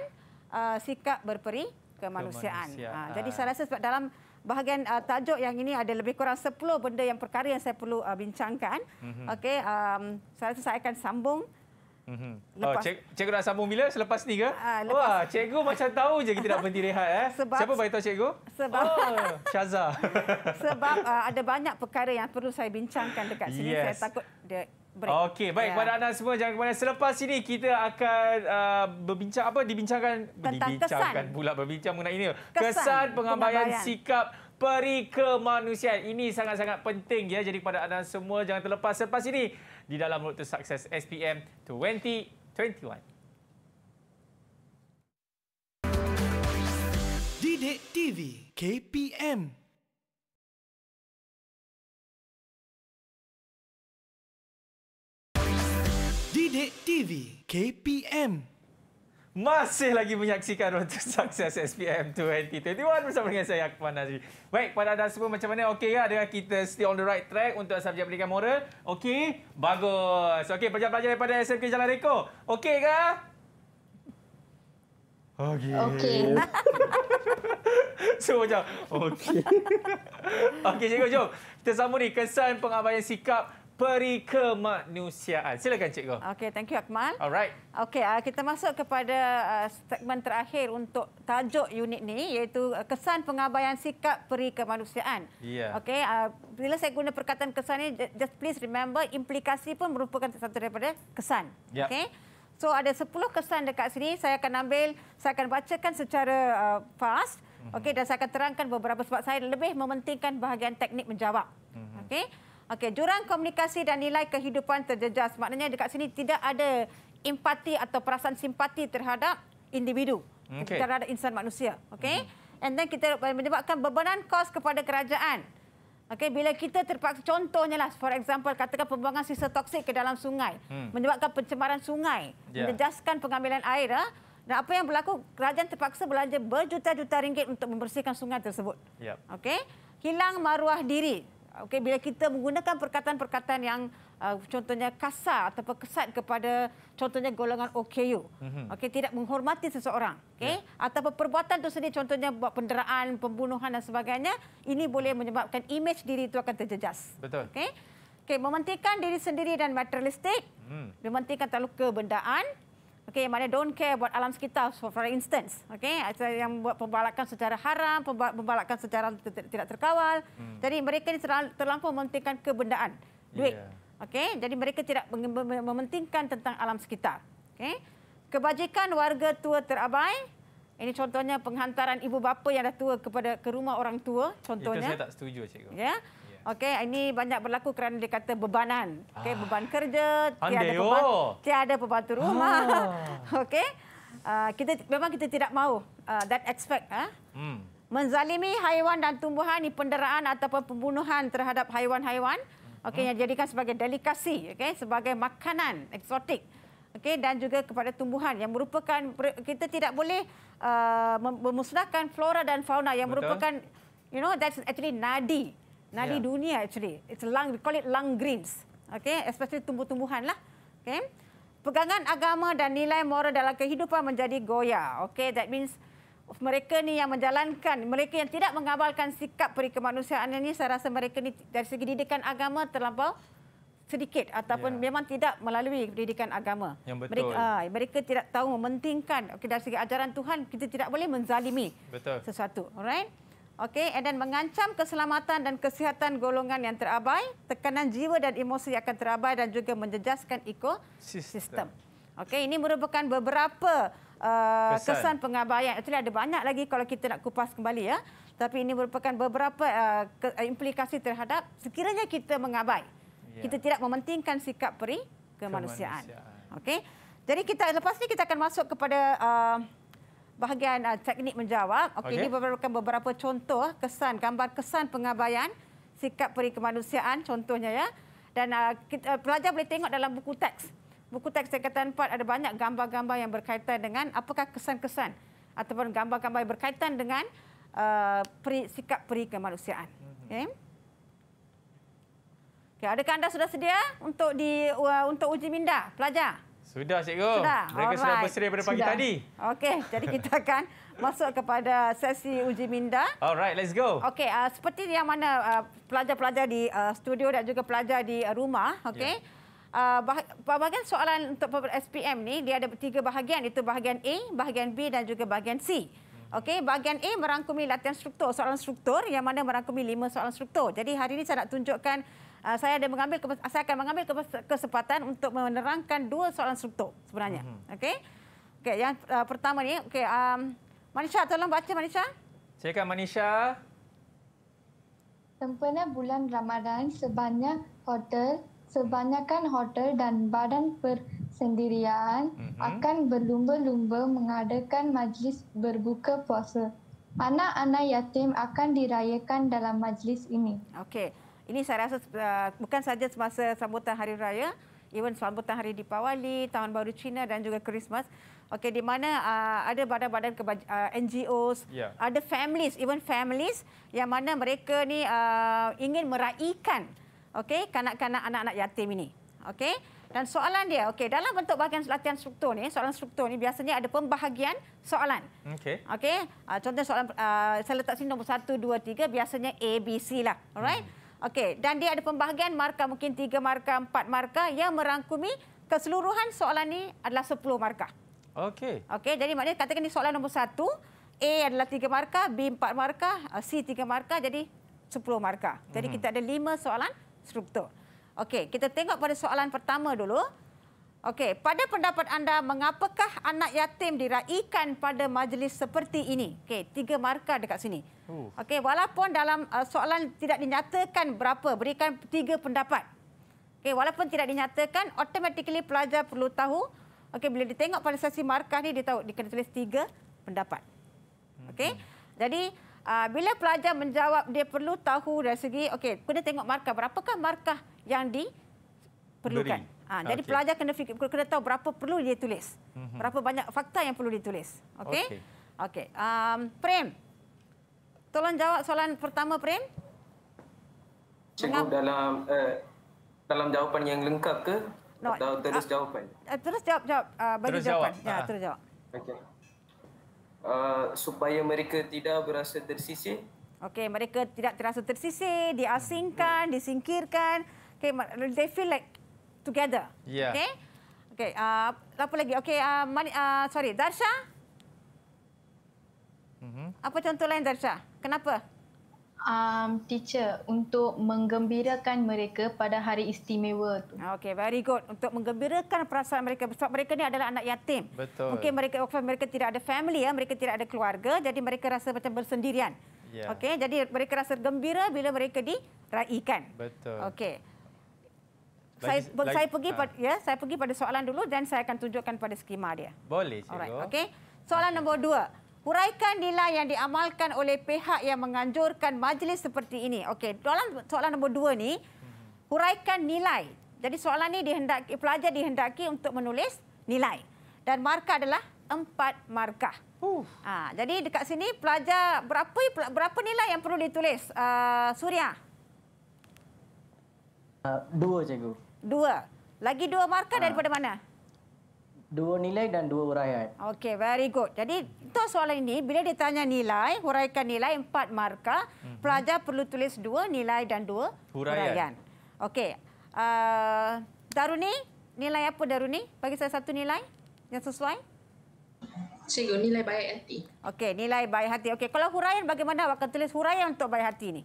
uh, sikap berperi kemanusiaan. kemanusiaan. Ha, jadi ah. saya rasa sebab dalam bahagian uh, tajuk yang ini ada lebih kurang 10 benda yang perkara yang saya perlu uh, bincangkan. Mm-hmm. Okey, um, saya rasa saya akan sambung. Mm-hmm. Oh, cikgu, cikgu nak sambung bila selepas ni ke? Uh, lepas Wah, cikgu macam tahu je kita nak berhenti rehat eh. Sebab, Siapa bagi tahu cikgu? Sebab oh, Syaza. sebab uh, ada banyak perkara yang perlu saya bincangkan dekat sini. Yes. Saya takut dia Okey, baik. Ya. Kepada yeah. anda semua, jangan kemana. Selepas ini, kita akan uh, berbincang, apa, dibincangkan, Tentang dibincangkan kesan. pula berbincang mengenai ini. Kesan, kesan pengambayan sikap peri kemanusiaan. Ini sangat-sangat penting. ya. Jadi kepada anda semua, jangan terlepas. Selepas ini, di dalam Road to Success SPM 2021. TV KPM Didik TV KPM masih lagi menyaksikan untuk sukses SPM 2021 bersama dengan saya Akhman Nazri. Baik, pada anda semua macam mana? Okey ya, dengan kita still on the right track untuk subjek pendidikan moral? Okey, bagus. Okey, pelajar-pelajar daripada SMK Jalan Reko. Okey ke? Okey. Okey. so macam, okey. okey, cikgu, jom. Kita sambung ni, kesan pengabaian sikap peri kemanusiaan. Silakan Cikgu. Okey, thank you Akmal. Alright. Okey, uh, kita masuk kepada uh, segmen terakhir untuk tajuk unit ni iaitu uh, kesan pengabaian sikap peri kemanusiaan. Ya. Yeah. Okey, uh, bila saya guna perkataan kesan ni just please remember implikasi pun merupakan satu daripada kesan. Yep. Ya. Okey. So ada 10 kesan dekat sini saya akan ambil, saya akan bacakan secara uh, fast. Mhm. Okey, dan saya akan terangkan beberapa sebab saya lebih mementingkan bahagian teknik menjawab. Mhm. Okey. Okey, jurang komunikasi dan nilai kehidupan terjejas. Maknanya dekat sini tidak ada empati atau perasaan simpati terhadap individu. Okay. Terhadap insan manusia. Okey. Mm-hmm. And then kita menyebabkan bebanan kos kepada kerajaan. Okay, bila kita terpaksa contohnya lah for example katakan pembuangan sisa toksik ke dalam sungai, mm. menyebabkan pencemaran sungai, yeah. menjejaskan pengambilan air eh? Dan apa yang berlaku? Kerajaan terpaksa belanja berjuta-juta ringgit untuk membersihkan sungai tersebut. Yep. Ya. Okey. Hilang maruah diri. Okay, bila kita menggunakan perkataan-perkataan yang uh, contohnya kasar atau kesat kepada contohnya golongan OKU mm-hmm. okey tidak menghormati seseorang okay yeah. ataupun perbuatan itu sendiri contohnya buat penderaan pembunuhan dan sebagainya ini boleh menyebabkan imej diri itu akan terjejas betul Okay, okey memantikan diri sendiri dan materialistik mm. memantikan terlalu kebendaan Okey, mana don't care buat alam sekitar for instance. Okey, yang buat pembalakan secara haram, pembalakan secara tidak terkawal. Hmm. Jadi mereka ini terlalu mementingkan kebendaan, duit. Yeah. Okey, jadi mereka tidak mementingkan tentang alam sekitar. Okey. Kebajikan warga tua terabai. Ini contohnya penghantaran ibu bapa yang dah tua kepada ke rumah orang tua contohnya. Itu saya tak setuju cikgu. Ya. Yeah. Okey, ini banyak berlaku kerana dia kata bebanan. Okey, ah. beban kerja, tiada beban, tiada beban tu rumah. Ah. Okey. Uh, kita memang kita tidak mahu uh, that expect ah. Huh? Hmm. Menzalimi haiwan dan tumbuhan ini penderaan ataupun pembunuhan terhadap haiwan-haiwan. Hmm. Okey, hmm. yang dijadikan sebagai delikasi, okey, sebagai makanan eksotik. Okey, dan juga kepada tumbuhan yang merupakan kita tidak boleh uh, memusnahkan flora dan fauna yang Betul. merupakan you know that's actually nadi nadi yeah. dunia actually. It's lung, we call it lung greens. Okay, especially tumbuh-tumbuhan lah. Okay, pegangan agama dan nilai moral dalam kehidupan menjadi goyah. Okay, that means mereka ni yang menjalankan, mereka yang tidak mengabalkan sikap perikemanusiaan ini, saya rasa mereka ni dari segi didikan agama terlampau sedikit ataupun yeah. memang tidak melalui pendidikan agama. Yang betul. Mereka, uh, mereka tidak tahu mementingkan okay, dari segi ajaran Tuhan kita tidak boleh menzalimi betul. sesuatu. Alright? Okey, dan mengancam keselamatan dan kesihatan golongan yang terabai, tekanan jiwa dan emosi akan terabai dan juga menjejaskan ekosistem. Okey, ini merupakan beberapa uh, kesan. kesan pengabaian. Actually ada banyak lagi kalau kita nak kupas kembali ya. Tapi ini merupakan beberapa uh, uh implikasi terhadap sekiranya kita mengabai. Yeah. Kita tidak mementingkan sikap peri kemanusiaan. kemanusiaan. Okey. Jadi kita lepas ni kita akan masuk kepada uh, bahagian uh, teknik menjawab. Okey, okay. ini beberapa, beberapa contoh kesan, gambar kesan pengabaian, sikap peri kemanusiaan contohnya ya. Dan uh, kita, uh, pelajar boleh tengok dalam buku teks. Buku teks Sekatan 4 ada banyak gambar-gambar yang berkaitan dengan apakah kesan-kesan ataupun gambar-gambar yang berkaitan dengan uh, peri, sikap peri kemanusiaan. Hmm. Okay. Okay, adakah anda sudah sedia untuk di uh, untuk uji minda, pelajar? Sudah, Cikgu. Sudah. Mereka Alright. sudah berseri pada pagi sudah. tadi. Okey, jadi kita akan masuk kepada sesi uji minda. Alright, let's go. Okey, uh, seperti yang mana uh, pelajar-pelajar uh, di uh, studio dan juga pelajar di uh, rumah, okey. Yeah. Uh, bah bahagian soalan untuk SPM ni dia ada tiga bahagian itu bahagian A, bahagian B dan juga bahagian C. Hmm. Okey, bahagian A merangkumi latihan struktur, soalan struktur yang mana merangkumi lima soalan struktur. Jadi hari ini saya nak tunjukkan uh, saya ada mengambil saya akan mengambil kesempatan untuk menerangkan dua soalan struktur sebenarnya. Mm-hmm. Okey. Okey, yang uh, pertama ni okey um Manisha tolong baca Manisha. Saya Manisha. Sempena bulan Ramadan sebanyak hotel sebanyakan hotel dan badan persendirian mm-hmm. akan berlumba-lumba mengadakan majlis berbuka puasa. Anak-anak yatim akan dirayakan dalam majlis ini. Okey. Ini saya rasa uh, bukan saja semasa sambutan Hari Raya, even sambutan Hari Diwali, Tahun Baru Cina dan juga Christmas. Okey, di mana uh, ada badan-badan keba- uh, NGOs, yeah. ada families, even families yang mana mereka ni uh, ingin meraihkan, okey kanak-kanak anak-anak yatim ini. Okey. Dan soalan dia, okey, dalam bentuk bahagian latihan struktur ni, soalan struktur ni biasanya ada pembahagian soalan. Okey. Okey. Uh, contoh soalan uh, saya letak sini nombor 1 2 3 biasanya A B C lah. Alright. Hmm. Okey, dan dia ada pembahagian markah mungkin 3 markah, 4 markah yang merangkumi keseluruhan soalan ini adalah 10 markah. Okey. Okey, jadi maknanya katakan ini soalan nombor 1, A adalah 3 markah, B 4 markah, uh, C 3 markah jadi 10 markah. Jadi hmm. kita ada 5 soalan struktur. Okey, kita tengok pada soalan pertama dulu. Okey, pada pendapat anda mengapakah anak yatim diraikan pada majlis seperti ini? Okey, tiga markah dekat sini. Oh. Okey, walaupun dalam uh, soalan tidak dinyatakan berapa, berikan tiga pendapat. Okey, walaupun tidak dinyatakan, automatically pelajar perlu tahu. Okey, bila ditengok pada sesi markah ni dia tahu dia kena tulis tiga pendapat. Okey. Hmm. Jadi uh, bila pelajar menjawab dia perlu tahu dari segi okey, kena tengok markah berapakah markah yang di perlukan. Ha, ah, okay. jadi ah, pelajar kena fikir kena tahu berapa perlu dia tulis. Hmm. Berapa banyak fakta yang perlu ditulis. Okey. Okey. Okay. Um frame Tolong jawab soalan pertama, Prem. Cukup dalam uh, dalam jawapan yang lengkap ke? No. Atau eh, terus uh, jawapan? Eh, terus jawab, jawab. Uh, ah, beri terus jawapan. Jawab. Ya, uh. terus jawab. Okey. Uh, supaya mereka tidak berasa tersisih. Okey, mereka tidak terasa tersisih, diasingkan, hmm. disingkirkan. Okay, they feel like together. Yeah. Okay, okay. Uh, apa lagi? Okay, uh, uh, sorry, Darsha. Apa contoh lain Zarsha? Kenapa? Um, teacher, untuk menggembirakan mereka pada hari istimewa tu. Okey, very good. Untuk menggembirakan perasaan mereka. Sebab mereka ni adalah anak yatim. Betul. Mungkin mereka mereka tidak ada family, ya. mereka tidak ada keluarga. Jadi mereka rasa macam bersendirian. Yeah. Okey, jadi mereka rasa gembira bila mereka diraikan. Betul. Okey. Saya, lagi, saya ha. pergi ha. ya, saya pergi pada soalan dulu dan saya akan tunjukkan pada skema dia. Boleh, cikgu. Okey. Soalan okay. nombor dua huraikan nilai yang diamalkan oleh pihak yang menganjurkan majlis seperti ini. Okey, dalam soalan nombor dua ni, huraikan nilai. Jadi soalan ni dihendaki pelajar dihendaki untuk menulis nilai. Dan markah adalah empat markah. Uh. Ha, jadi dekat sini pelajar berapa berapa nilai yang perlu ditulis? Uh, ah, Surya. Uh, ah, dua cikgu. Dua. Lagi dua markah uh. daripada mana? Dua nilai dan dua huraian. Okey, very good. Jadi, untuk soalan ini, bila ditanya nilai, huraikan nilai empat markah, mm -hmm. pelajar perlu tulis dua nilai dan dua huraian. huraian. Okey. Uh, Daruni, nilai apa Daruni? Bagi saya satu nilai yang sesuai. Cikgu, nilai baik hati. Okey, nilai baik hati. Okey, kalau huraian bagaimana? Awak akan tulis huraian untuk baik hati ini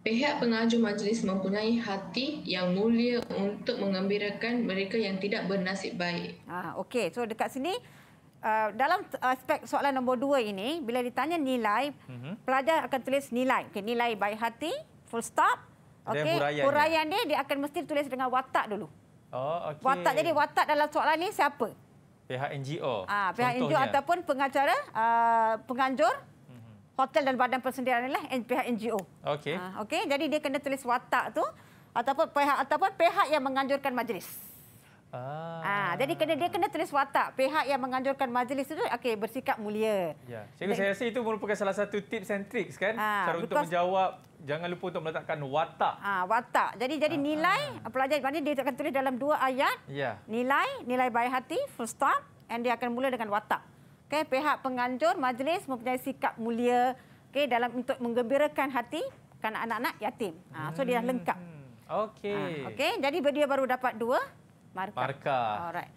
pihak pengajar majlis mempunyai hati yang mulia untuk mengembirakan mereka yang tidak bernasib baik. Ah, Okey, so dekat sini, uh, dalam aspek soalan nombor dua ini, bila ditanya nilai, mm-hmm. pelajar akan tulis nilai. Okay, nilai baik hati, full stop. Okey, huraian dia, dia akan mesti tulis dengan watak dulu. Oh, okay. Watak, jadi watak dalam soalan ini siapa? Pihak NGO. Ah, pihak NGO ataupun pengacara, uh, penganjur, hotel dan badan persendirian adalah pihak NGO. Okey. Ha, Okey, jadi dia kena tulis watak tu ataupun pihak ataupun pihak yang menganjurkan majlis. Ah. ah. jadi kena dia kena tulis watak pihak yang menganjurkan majlis itu okey bersikap mulia. Ya. Saya rasa, saya rasa itu merupakan salah satu tips and tricks kan ah, cara untuk menjawab jangan lupa untuk meletakkan watak. Ah, watak. Jadi jadi ah, nilai ah. pelajar ini dia akan tulis dalam dua ayat. Ya. Nilai, nilai baik hati full stop and dia akan mula dengan watak okay, pihak penganjur majlis mempunyai sikap mulia okay, dalam untuk menggembirakan hati kan kanak anak yatim. Ha, so dia dah hmm. lengkap. Okey. Ha, okay, jadi dia baru dapat dua markah. Markah. Alright.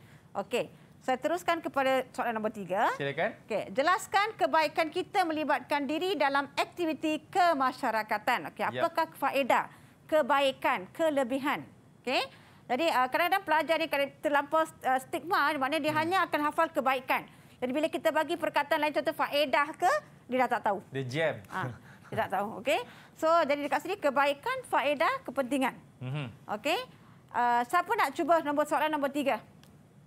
Okey. Saya teruskan kepada soalan nombor tiga. Silakan. Okay. Jelaskan kebaikan kita melibatkan diri dalam aktiviti kemasyarakatan. Okay. Apakah yep. faedah, kebaikan, kelebihan? Okay. Jadi ah, kadang-kadang pelajar ini terlampau ah, stigma di mana dia hmm. hanya akan hafal kebaikan. Jadi bila kita bagi perkataan lain contoh faedah ke, dia dah tak tahu. Dia jam. Ha, dia tak tahu. okay. So jadi dekat sini kebaikan, faedah, kepentingan. Mm -hmm. Okey. Uh, siapa nak cuba nombor soalan nombor tiga?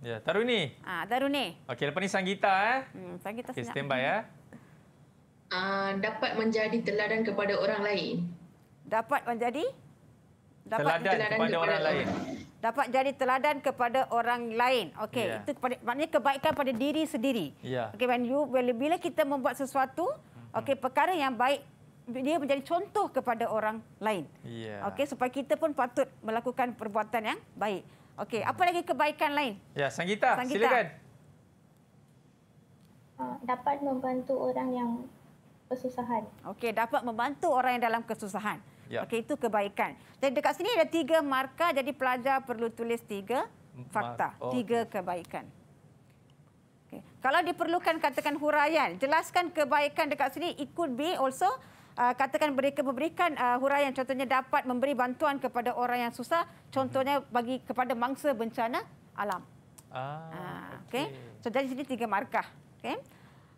Ya, Taruni. Ah, ha, Taruni. Okay. lepas ni Sangita eh. Hmm, Sangita okay, senyap. Okey, ya. Uh, dapat menjadi teladan kepada orang lain. Dapat menjadi? Dapat teladan, teladan kepada, kepada orang, orang lain dapat jadi teladan kepada orang lain. Okey, yeah. itu kepada, maknanya kebaikan pada diri sendiri. Yeah. Okey, when you bila, bila kita membuat sesuatu, okey hmm. perkara yang baik dia menjadi contoh kepada orang lain. Yeah. Okey, supaya kita pun patut melakukan perbuatan yang baik. Okey, apa lagi kebaikan lain? Ya, yeah, Sangita, Sang silakan. Ah, dapat membantu orang yang kesusahan. Okey, dapat membantu orang yang dalam kesusahan. Ya. Okey itu kebaikan. Jadi dekat sini ada tiga markah jadi pelajar perlu tulis tiga fakta, oh, tiga okay. kebaikan. Okay. Kalau diperlukan katakan huraian, jelaskan kebaikan dekat sini it could be also Uh, katakan mereka memberikan uh, huraian contohnya dapat memberi bantuan kepada orang yang susah contohnya mhm. bagi kepada mangsa bencana alam. Ah, uh, ah, okay. okay. So jadi sini tiga markah. Okay.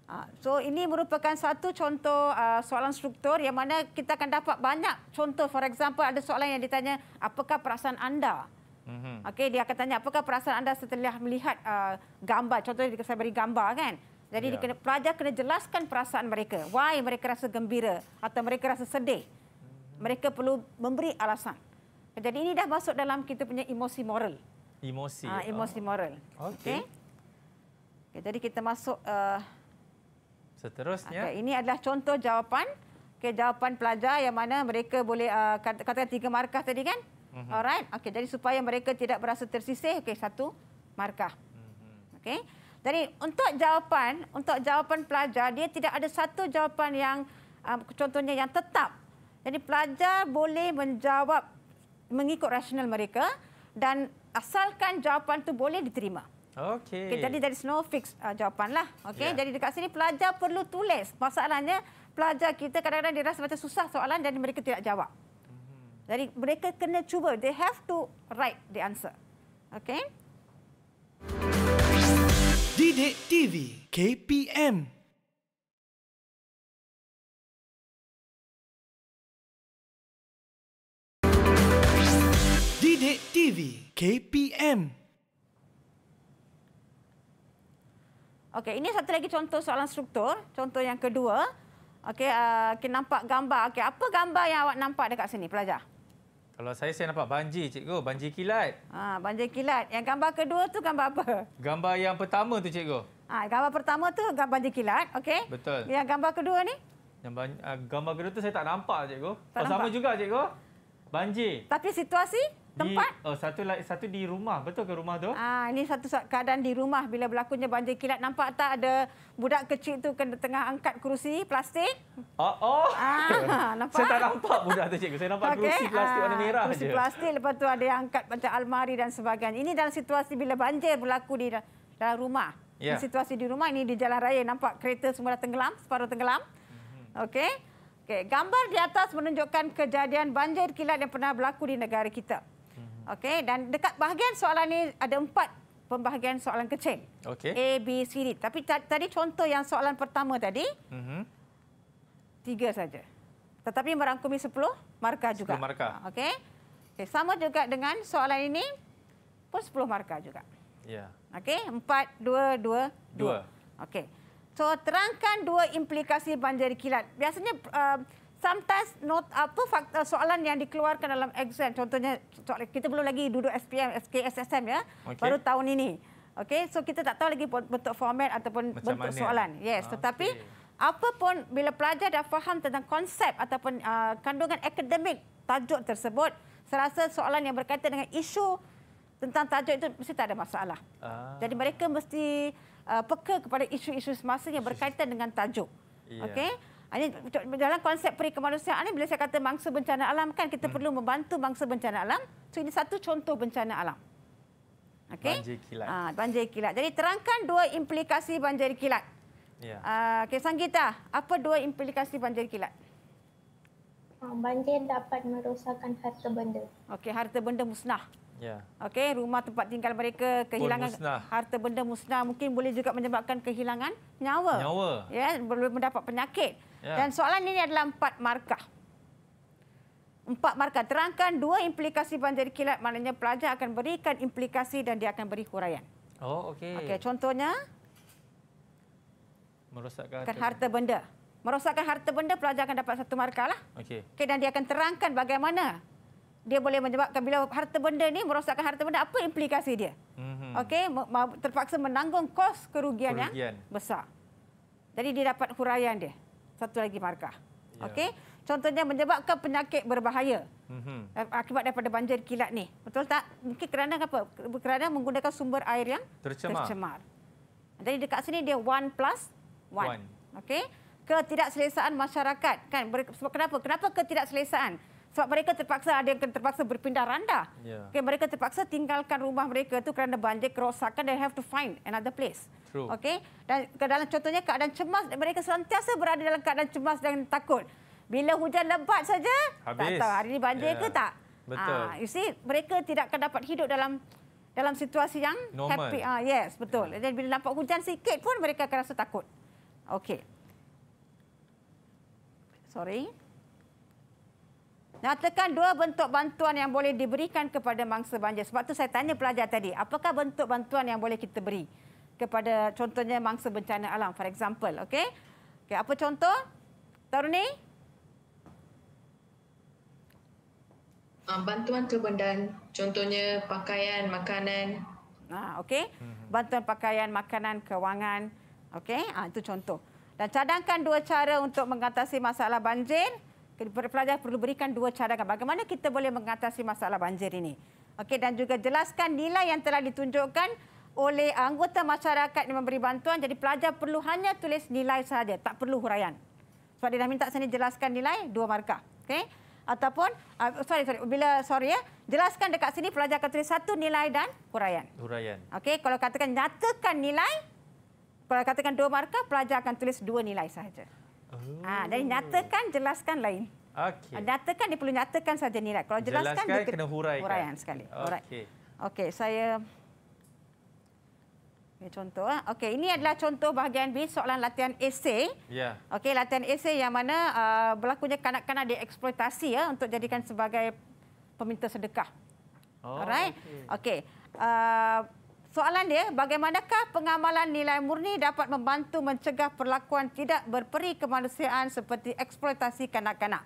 Ah, so ini merupakan satu contoh ah, soalan struktur yang mana kita akan dapat banyak contoh. For example, ada soalan yang ditanya apakah perasaan anda? Mhm. Okay dia akan tanya apakah perasaan anda setelah melihat ah, gambar. Contohnya saya beri gambar kan. Jadi ya. kena, pelajar kena jelaskan perasaan mereka. Why mereka rasa gembira atau mereka rasa sedih. Mereka perlu memberi alasan. Jadi ini dah masuk dalam kita punya emosi moral. Emosi. Ha, emosi oh. moral. Okey. Okay. Okay, jadi kita masuk... Uh, Seterusnya. Okay, ini adalah contoh jawapan. Okay, jawapan pelajar yang mana mereka boleh uh, katakan tiga markah tadi kan? Uh mhm. -huh. Alright. Okay, jadi supaya mereka tidak berasa tersisih, okay, satu markah. Mhm. Okay. Jadi untuk jawapan, untuk jawapan pelajar, dia tidak ada satu jawapan yang uh, contohnya yang tetap. Jadi pelajar boleh menjawab mengikut rasional mereka dan asalkan jawapan tu boleh diterima. Okey. Okay, tadi dari snow fix uh, jawapanlah. Okey, yeah. jadi dekat sini pelajar perlu tulis. Masalahnya pelajar kita kadang-kadang dia rasa macam susah soalan dan mereka tidak jawab. Mhm. Jadi mereka kena cuba. They have to write the answer. Okey. Didik TV KPM Didik TV KPM Okey, ini satu lagi contoh soalan struktur. Contoh yang kedua. Okey, uh, okay, nampak gambar. Okey, apa gambar yang awak nampak dekat sini, pelajar? Kalau saya, saya nampak banjir, cikgu. Banjir kilat. Ha, banjir kilat. Yang gambar kedua tu gambar apa? Gambar yang pertama tu, cikgu. Ha, gambar pertama tu gambar banjir kilat. Okey. Betul. Yang gambar kedua ni? Yang uh, gambar kedua tu saya tak nampak, cikgu. Tak oh, nampak. sama juga, cikgu. Banjir. Tapi situasi? tempat. Di, oh, satu satu di rumah. Betul ke rumah tu? Ah, ini satu keadaan di rumah bila berlakunya banjir kilat. Nampak tak ada budak kecil tu kena tengah angkat kerusi plastik? Oh, oh. Ah, nampak? Saya tak nampak budak tu cikgu. Saya nampak okay. kerusi plastik ah, warna merah kerusi Kerusi plastik lepas tu ada yang angkat macam almari dan sebagainya. Ini dalam situasi bila banjir berlaku di dalam rumah. Yeah. Di ya. situasi di rumah ini di jalan raya nampak kereta semua dah tenggelam, separuh tenggelam. Mhm. Okey. Okay, gambar di atas menunjukkan kejadian banjir kilat yang pernah berlaku di negara kita. Okey, dan dekat bahagian soalan ni ada empat pembahagian soalan kecil. Okey. A, B, C, D. Tapi tadi contoh yang soalan pertama tadi, mm -hmm. tiga saja. Tetapi merangkumi sepuluh markah juga. Sepuluh markah. Okey. Okay, sama juga dengan soalan ini pun sepuluh markah juga. Ya. Yeah. Okey, empat, dua, dua, dua. Okey. So, terangkan dua implikasi banjir kilat. Biasanya... Uh, sometimes not apa fakta, soalan yang dikeluarkan dalam exam contohnya kita belum lagi duduk SPM SKSSM ya okay. baru tahun ini okey so kita tak tahu lagi bentuk format ataupun Macam bentuk mana? soalan yes okay. Ah, tetapi apa pun bila pelajar dah faham tentang konsep ataupun uh, kandungan akademik tajuk tersebut saya rasa soalan yang berkaitan dengan isu tentang tajuk itu mesti tak ada masalah ah. jadi mereka mesti uh, peka kepada isu-isu semasa yang berkaitan dengan tajuk yeah. okey ini dalam konsep perikemanusiaan ini bila saya kata mangsa bencana alam kan kita hmm. perlu membantu mangsa bencana alam. So ini satu contoh bencana alam. Okay. Banjir kilat. Ah, banjir kilat. Jadi terangkan dua implikasi banjir kilat. Ya. Ah, okay, Sangita apa dua implikasi banjir kilat? Ah, banjir dapat merosakkan harta benda. Okey, harta benda musnah. Ya. Okey, rumah tempat tinggal mereka kehilangan harta benda musnah mungkin boleh juga menyebabkan kehilangan nyawa. Nyawa. Ya, boleh mendapat penyakit. Ya. Dan soalan ini adalah empat markah. Empat markah. Terangkan dua implikasi banjir kilat, maknanya pelajar akan berikan implikasi dan dia akan beri huraian. Oh, okey. Okey, contohnya. Merosakkan kan harta benda. Merosakkan harta benda, pelajar akan dapat satu markah. Lah. Okey. Okay, dan dia akan terangkan bagaimana dia boleh menyebabkan bila harta benda ni merosakkan harta benda, apa implikasi dia. Mm -hmm. Okey, terpaksa menanggung kos kerugian, kerugian yang besar. Jadi dia dapat huraian dia satu lagi markah. Ya. Okey. Contohnya menyebabkan penyakit berbahaya. Mm-hmm. Akibat daripada banjir kilat ni. Betul tak? Mungkin kerana apa? Kerana menggunakan sumber air yang tercemar. tercemar. Jadi dekat sini dia 1 plus 1. Okey. Ketidakselesaan masyarakat kan sebab kenapa? Kenapa ketidakselesaan? sebab mereka terpaksa ada yang terpaksa berpindah randa. Yeah. Okay, mereka terpaksa tinggalkan rumah mereka tu kerana banjir kerosakan they have to find another place. True. Okay? Dan ke dalam contohnya keadaan cemas mereka sentiasa berada dalam keadaan cemas dan takut. Bila hujan lebat saja, tak tahu hari ini banjir yeah. ke ya. tak. Betul. Ah, you see, mereka tidak akan dapat hidup dalam dalam situasi yang Normal. happy. Ah, yes, betul. Ya. Dan bila nampak hujan sikit pun mereka akan rasa takut. Okay Sorry. Nyatakan dua bentuk bantuan yang boleh diberikan kepada mangsa banjir. Sebab tu saya tanya pelajar tadi, apakah bentuk bantuan yang boleh kita beri kepada contohnya mangsa bencana alam, for example, okay? Okay, apa contoh? Taruni? Ah, bantuan kebendaan, contohnya pakaian, makanan. Ah, okay, hmm. Bantuan pakaian, makanan, kewangan. okay? ah, itu contoh. Dan cadangkan dua cara untuk mengatasi masalah banjir pelajar perlu berikan dua cadangan bagaimana kita boleh mengatasi masalah banjir ini. Okey dan juga jelaskan nilai yang telah ditunjukkan oleh anggota masyarakat yang memberi bantuan. Jadi pelajar perlu hanya tulis nilai saja, tak perlu huraian. Sebab dia dah minta saya jelaskan nilai dua markah. Okey. Ataupun, uh, sorry, sorry, bila, sorry ya, jelaskan dekat sini pelajar akan tulis satu nilai dan huraian. Huraian. Okey, kalau katakan nyatakan nilai, kalau katakan dua markah, pelajar akan tulis dua nilai saja. Oh. Ha, ah, dari nyatakan, jelaskan lain. Okay. Ah, nyatakan, dia perlu nyatakan saja ni. Kalau jelaskan, jelaskan dia kena huraikan. huraian sekali. Okey, okay, saya... Ini contoh. Ah. Okey, ini adalah contoh bahagian B soalan latihan esei. Ya. Okey, latihan esei yang mana uh, berlakunya kanak-kanak dieksploitasi ya untuk jadikan sebagai peminta sedekah. Oh, Alright. Okey. Okay. Uh, Soalan dia, bagaimanakah pengamalan nilai murni dapat membantu mencegah perlakuan tidak berperi kemanusiaan seperti eksploitasi kanak-kanak?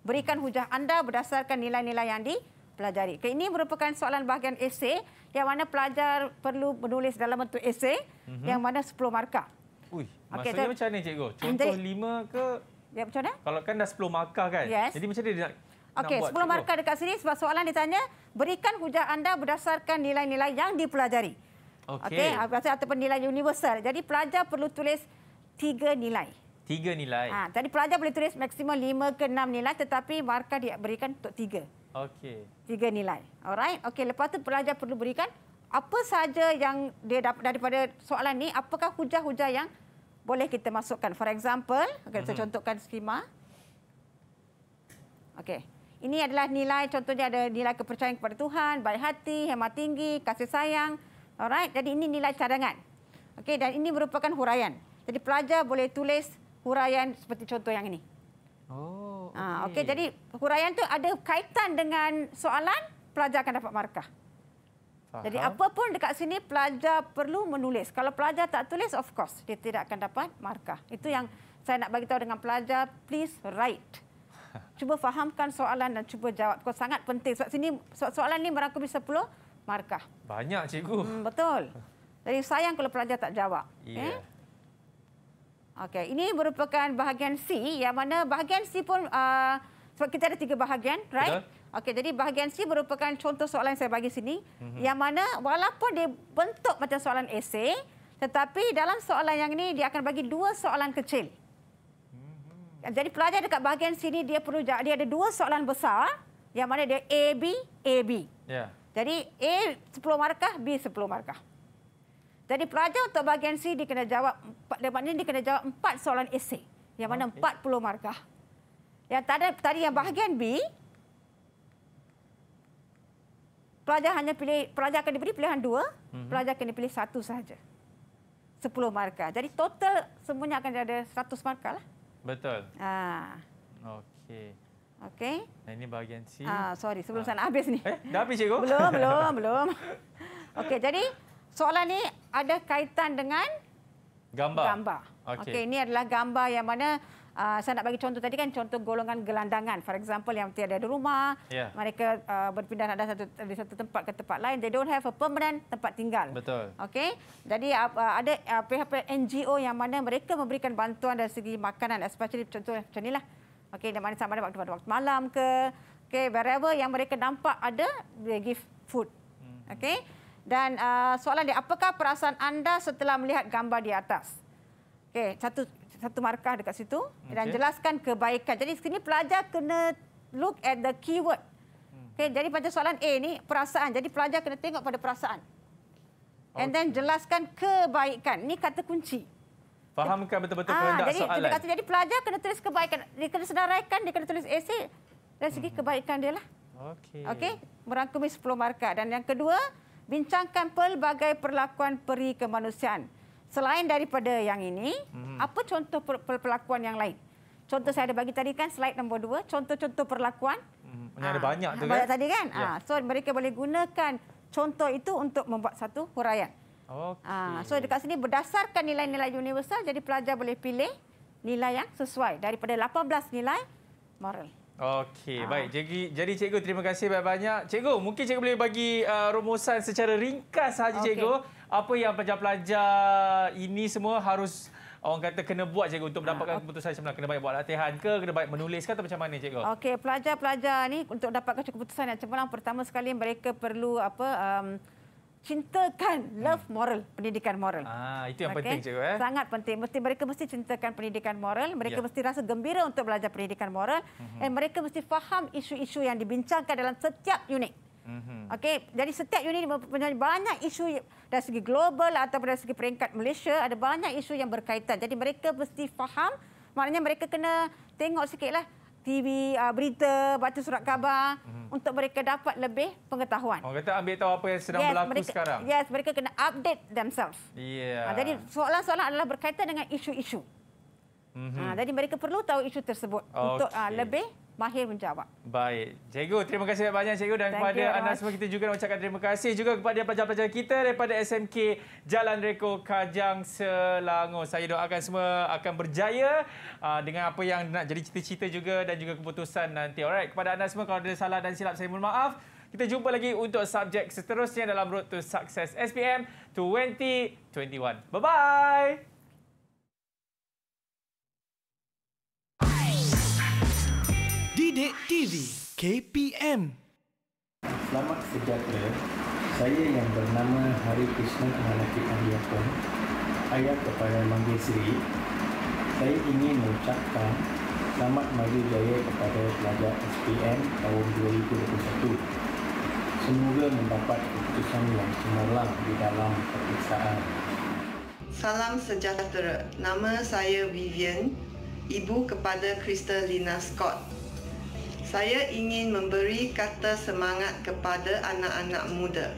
Berikan hujah anda berdasarkan nilai-nilai yang dipelajari. Okay, ini merupakan soalan bahagian esei yang mana pelajar perlu menulis dalam bentuk esei mm-hmm. yang mana 10 markah. Ui, maksudnya okay, macam mana cikgu? Contoh 5 ke? Ya, macam mana? Kalau kan dah 10 markah kan? Yes. Jadi macam mana dia nak Okey, sebelum markah dekat sini sebab soalan ditanya, berikan hujah anda berdasarkan nilai-nilai yang dipelajari. Okey. Okey, atau ataupun universal. Jadi pelajar perlu tulis tiga nilai. Tiga nilai. Ha, jadi pelajar boleh tulis maksimum lima ke enam nilai tetapi markah diberikan untuk tiga. Okey. Tiga nilai. Alright. Okey, lepas tu pelajar perlu berikan apa saja yang dia dapat daripada soalan ni, apakah hujah-hujah yang boleh kita masukkan. For example, okay, mm -hmm. saya mm-hmm. contohkan skema. Okey. Ini adalah nilai contohnya ada nilai kepercayaan kepada Tuhan, baik hati, hemat tinggi, kasih sayang. Alright, jadi ini nilai cadangan. Okey, dan ini merupakan huraian. Jadi pelajar boleh tulis huraian seperti contoh yang ini. Oh. Ah, okay. okey, jadi huraian tu ada kaitan dengan soalan, pelajar akan dapat markah. Faham. Jadi apa pun dekat sini pelajar perlu menulis. Kalau pelajar tak tulis, of course dia tidak akan dapat markah. Itu yang saya nak bagi tahu dengan pelajar, please write cuba fahamkan soalan dan cuba jawab. Kau sangat penting. Sebab sini soalan ni merangkumi 10 markah. Banyak cikgu. Hmm, betul. Jadi sayang kalau pelajar tak jawab. Ya. Yeah. Eh? Okey, ini merupakan bahagian C yang mana bahagian C pun uh, sebab kita ada tiga bahagian, right? Okey, jadi bahagian C merupakan contoh soalan yang saya bagi sini mm-hmm. yang mana walaupun dia bentuk macam soalan esei, tetapi dalam soalan yang ini dia akan bagi dua soalan kecil. Jadi pelajar dekat bahagian sini dia perlu dia ada dua soalan besar yang mana dia A B A B. Ya. Jadi A 10 markah, B 10 markah. Jadi pelajar untuk bahagian C dia kena jawab lepas ni dia kena jawab empat soalan esei yang mana empat okay. puluh markah. Yang tadi, tadi yang bahagian B pelajar hanya pilih pelajar akan diberi pilihan dua, mm-hmm. pelajar akan dipilih satu sahaja. 10 markah. Jadi total semuanya akan ada 100 markah lah. Betul. Ah. Okey. Okey. Nah, ini bahagian C. Ah, sorry, sebelum ah. saya nak habis ni. Eh, dah habis cikgu? Belum, belum, belum. Okey, jadi soalan ni ada kaitan dengan gambar. Gambar. Okey, okay, ini adalah gambar yang mana Ah, saya nak bagi contoh tadi kan contoh golongan gelandangan for example yang tiada di rumah yeah. mereka uh, berpindah dari satu dari satu tempat ke tempat lain they don't have a permanent tempat tinggal betul Okay, jadi uh, ada uh, pihak NGO yang mana mereka memberikan bantuan dari segi makanan especially contoh macam inilah okey dan mana sama ada waktu waktu malam ke okey wherever yang mereka nampak ada they give food hmm. Okay, dan uh, soalan dia apakah perasaan anda setelah melihat gambar di atas Okay, satu satu markah dekat situ okay. dan jelaskan kebaikan. Jadi sini pelajar kena look at the keyword. Hmm. Okay, jadi pada soalan A ni perasaan. Jadi pelajar kena tengok pada perasaan. And okay. then jelaskan kebaikan. Ni kata kunci. Fahamkan betul-betul ah, kehendak jadi, soalan. Kata, jadi pelajar kena tulis kebaikan. Dia kena senaraikan, dia kena tulis esei dari segi hmm. kebaikan dia lah. Okey. Okey, merangkumi 10 markah dan yang kedua, bincangkan pelbagai perlakuan peri kemanusiaan. Selain daripada yang ini, hmm. apa contoh per per perlakuan yang lain? Contoh saya ada bagi tadi kan, slide nombor dua. Contoh-contoh perlakuan. Hmm. Yang ada ah, banyak tu kan? Banyak tadi kan? Yeah. Ya. So, mereka boleh gunakan contoh itu untuk membuat satu huraian. Ah, okay. So, dekat sini berdasarkan nilai-nilai universal, jadi pelajar boleh pilih nilai yang sesuai daripada 18 nilai moral. Okey, ha. baik. Jadi, jadi cikgu terima kasih banyak-banyak. Cikgu, mungkin cikgu boleh bagi uh, rumusan secara ringkas sahaja okay. cikgu. Apa yang pelajar-pelajar ini semua harus orang kata kena buat cikgu untuk mendapatkan ha. keputusan semula. Kena baik buat latihan ke, kena baik menulis ke atau macam mana cikgu? Okey, pelajar-pelajar ni untuk dapatkan keputusan yang cemerlang pertama sekali mereka perlu apa... Um, cintakan love hmm. moral hmm. pendidikan moral. Ah itu yang okay. penting juga. eh. Sangat penting mesti mereka mesti cintakan pendidikan moral, mereka yeah. mesti rasa gembira untuk belajar pendidikan moral mm-hmm. mereka mesti faham isu-isu yang dibincangkan dalam setiap unit. Mm-hmm. Okey, jadi setiap unit mempunyai banyak isu dari segi global atau dari segi peringkat Malaysia ada banyak isu yang berkaitan. Jadi mereka mesti faham maknanya mereka kena tengok sikitlah TV uh, berita, baca surat khabar hmm. untuk mereka dapat lebih pengetahuan. Orang kata ambil tahu apa yang sedang yes, berlaku mereka, sekarang. Yes, mereka kena update themselves. Yeah. Uh, jadi soalan-soalan adalah berkaitan dengan isu-isu. Mm -hmm. uh, jadi mereka perlu tahu isu tersebut ah, okay. untuk uh, lebih mahir menjawab. Baik. Cikgu, terima kasih banyak cikgu dan Thank kepada anda semua kita juga nak ucapkan terima kasih juga kepada pelajar-pelajar kita daripada SMK Jalan Reko Kajang Selangor. Saya doakan semua akan berjaya uh, dengan apa yang nak jadi cita-cita juga dan juga keputusan nanti. Alright, kepada anda semua kalau ada salah dan silap saya mohon maaf. Kita jumpa lagi untuk subjek seterusnya dalam Road to Success SPM 2021. Bye-bye. Sidik TV KPM Selamat sejahtera Saya yang bernama Hari Krishna Kemalaki Pandiakon Ayah kepada Manggil Seri Saya ingin mengucapkan Selamat Maju Jaya kepada pelajar SPM tahun 2021 Semoga mendapat keputusan yang cemerlang di dalam perpisahan Salam sejahtera Nama saya Vivian Ibu kepada Crystal Lina Scott saya ingin memberi kata semangat kepada anak-anak muda.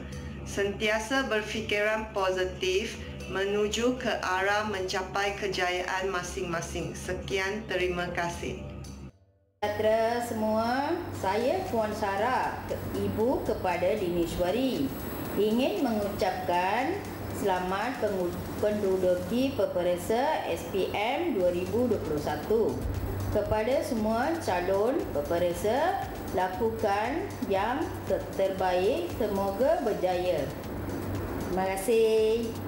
Sentiasa berfikiran positif menuju ke arah mencapai kejayaan masing-masing. Sekian, terima kasih. Sejahtera semua, saya Puan Sarah, ibu kepada Dini Dinishwari. Ingin mengucapkan selamat penduduki peperasa SPM 2021 kepada semua calon peperiksa lakukan yang terbaik semoga berjaya terima kasih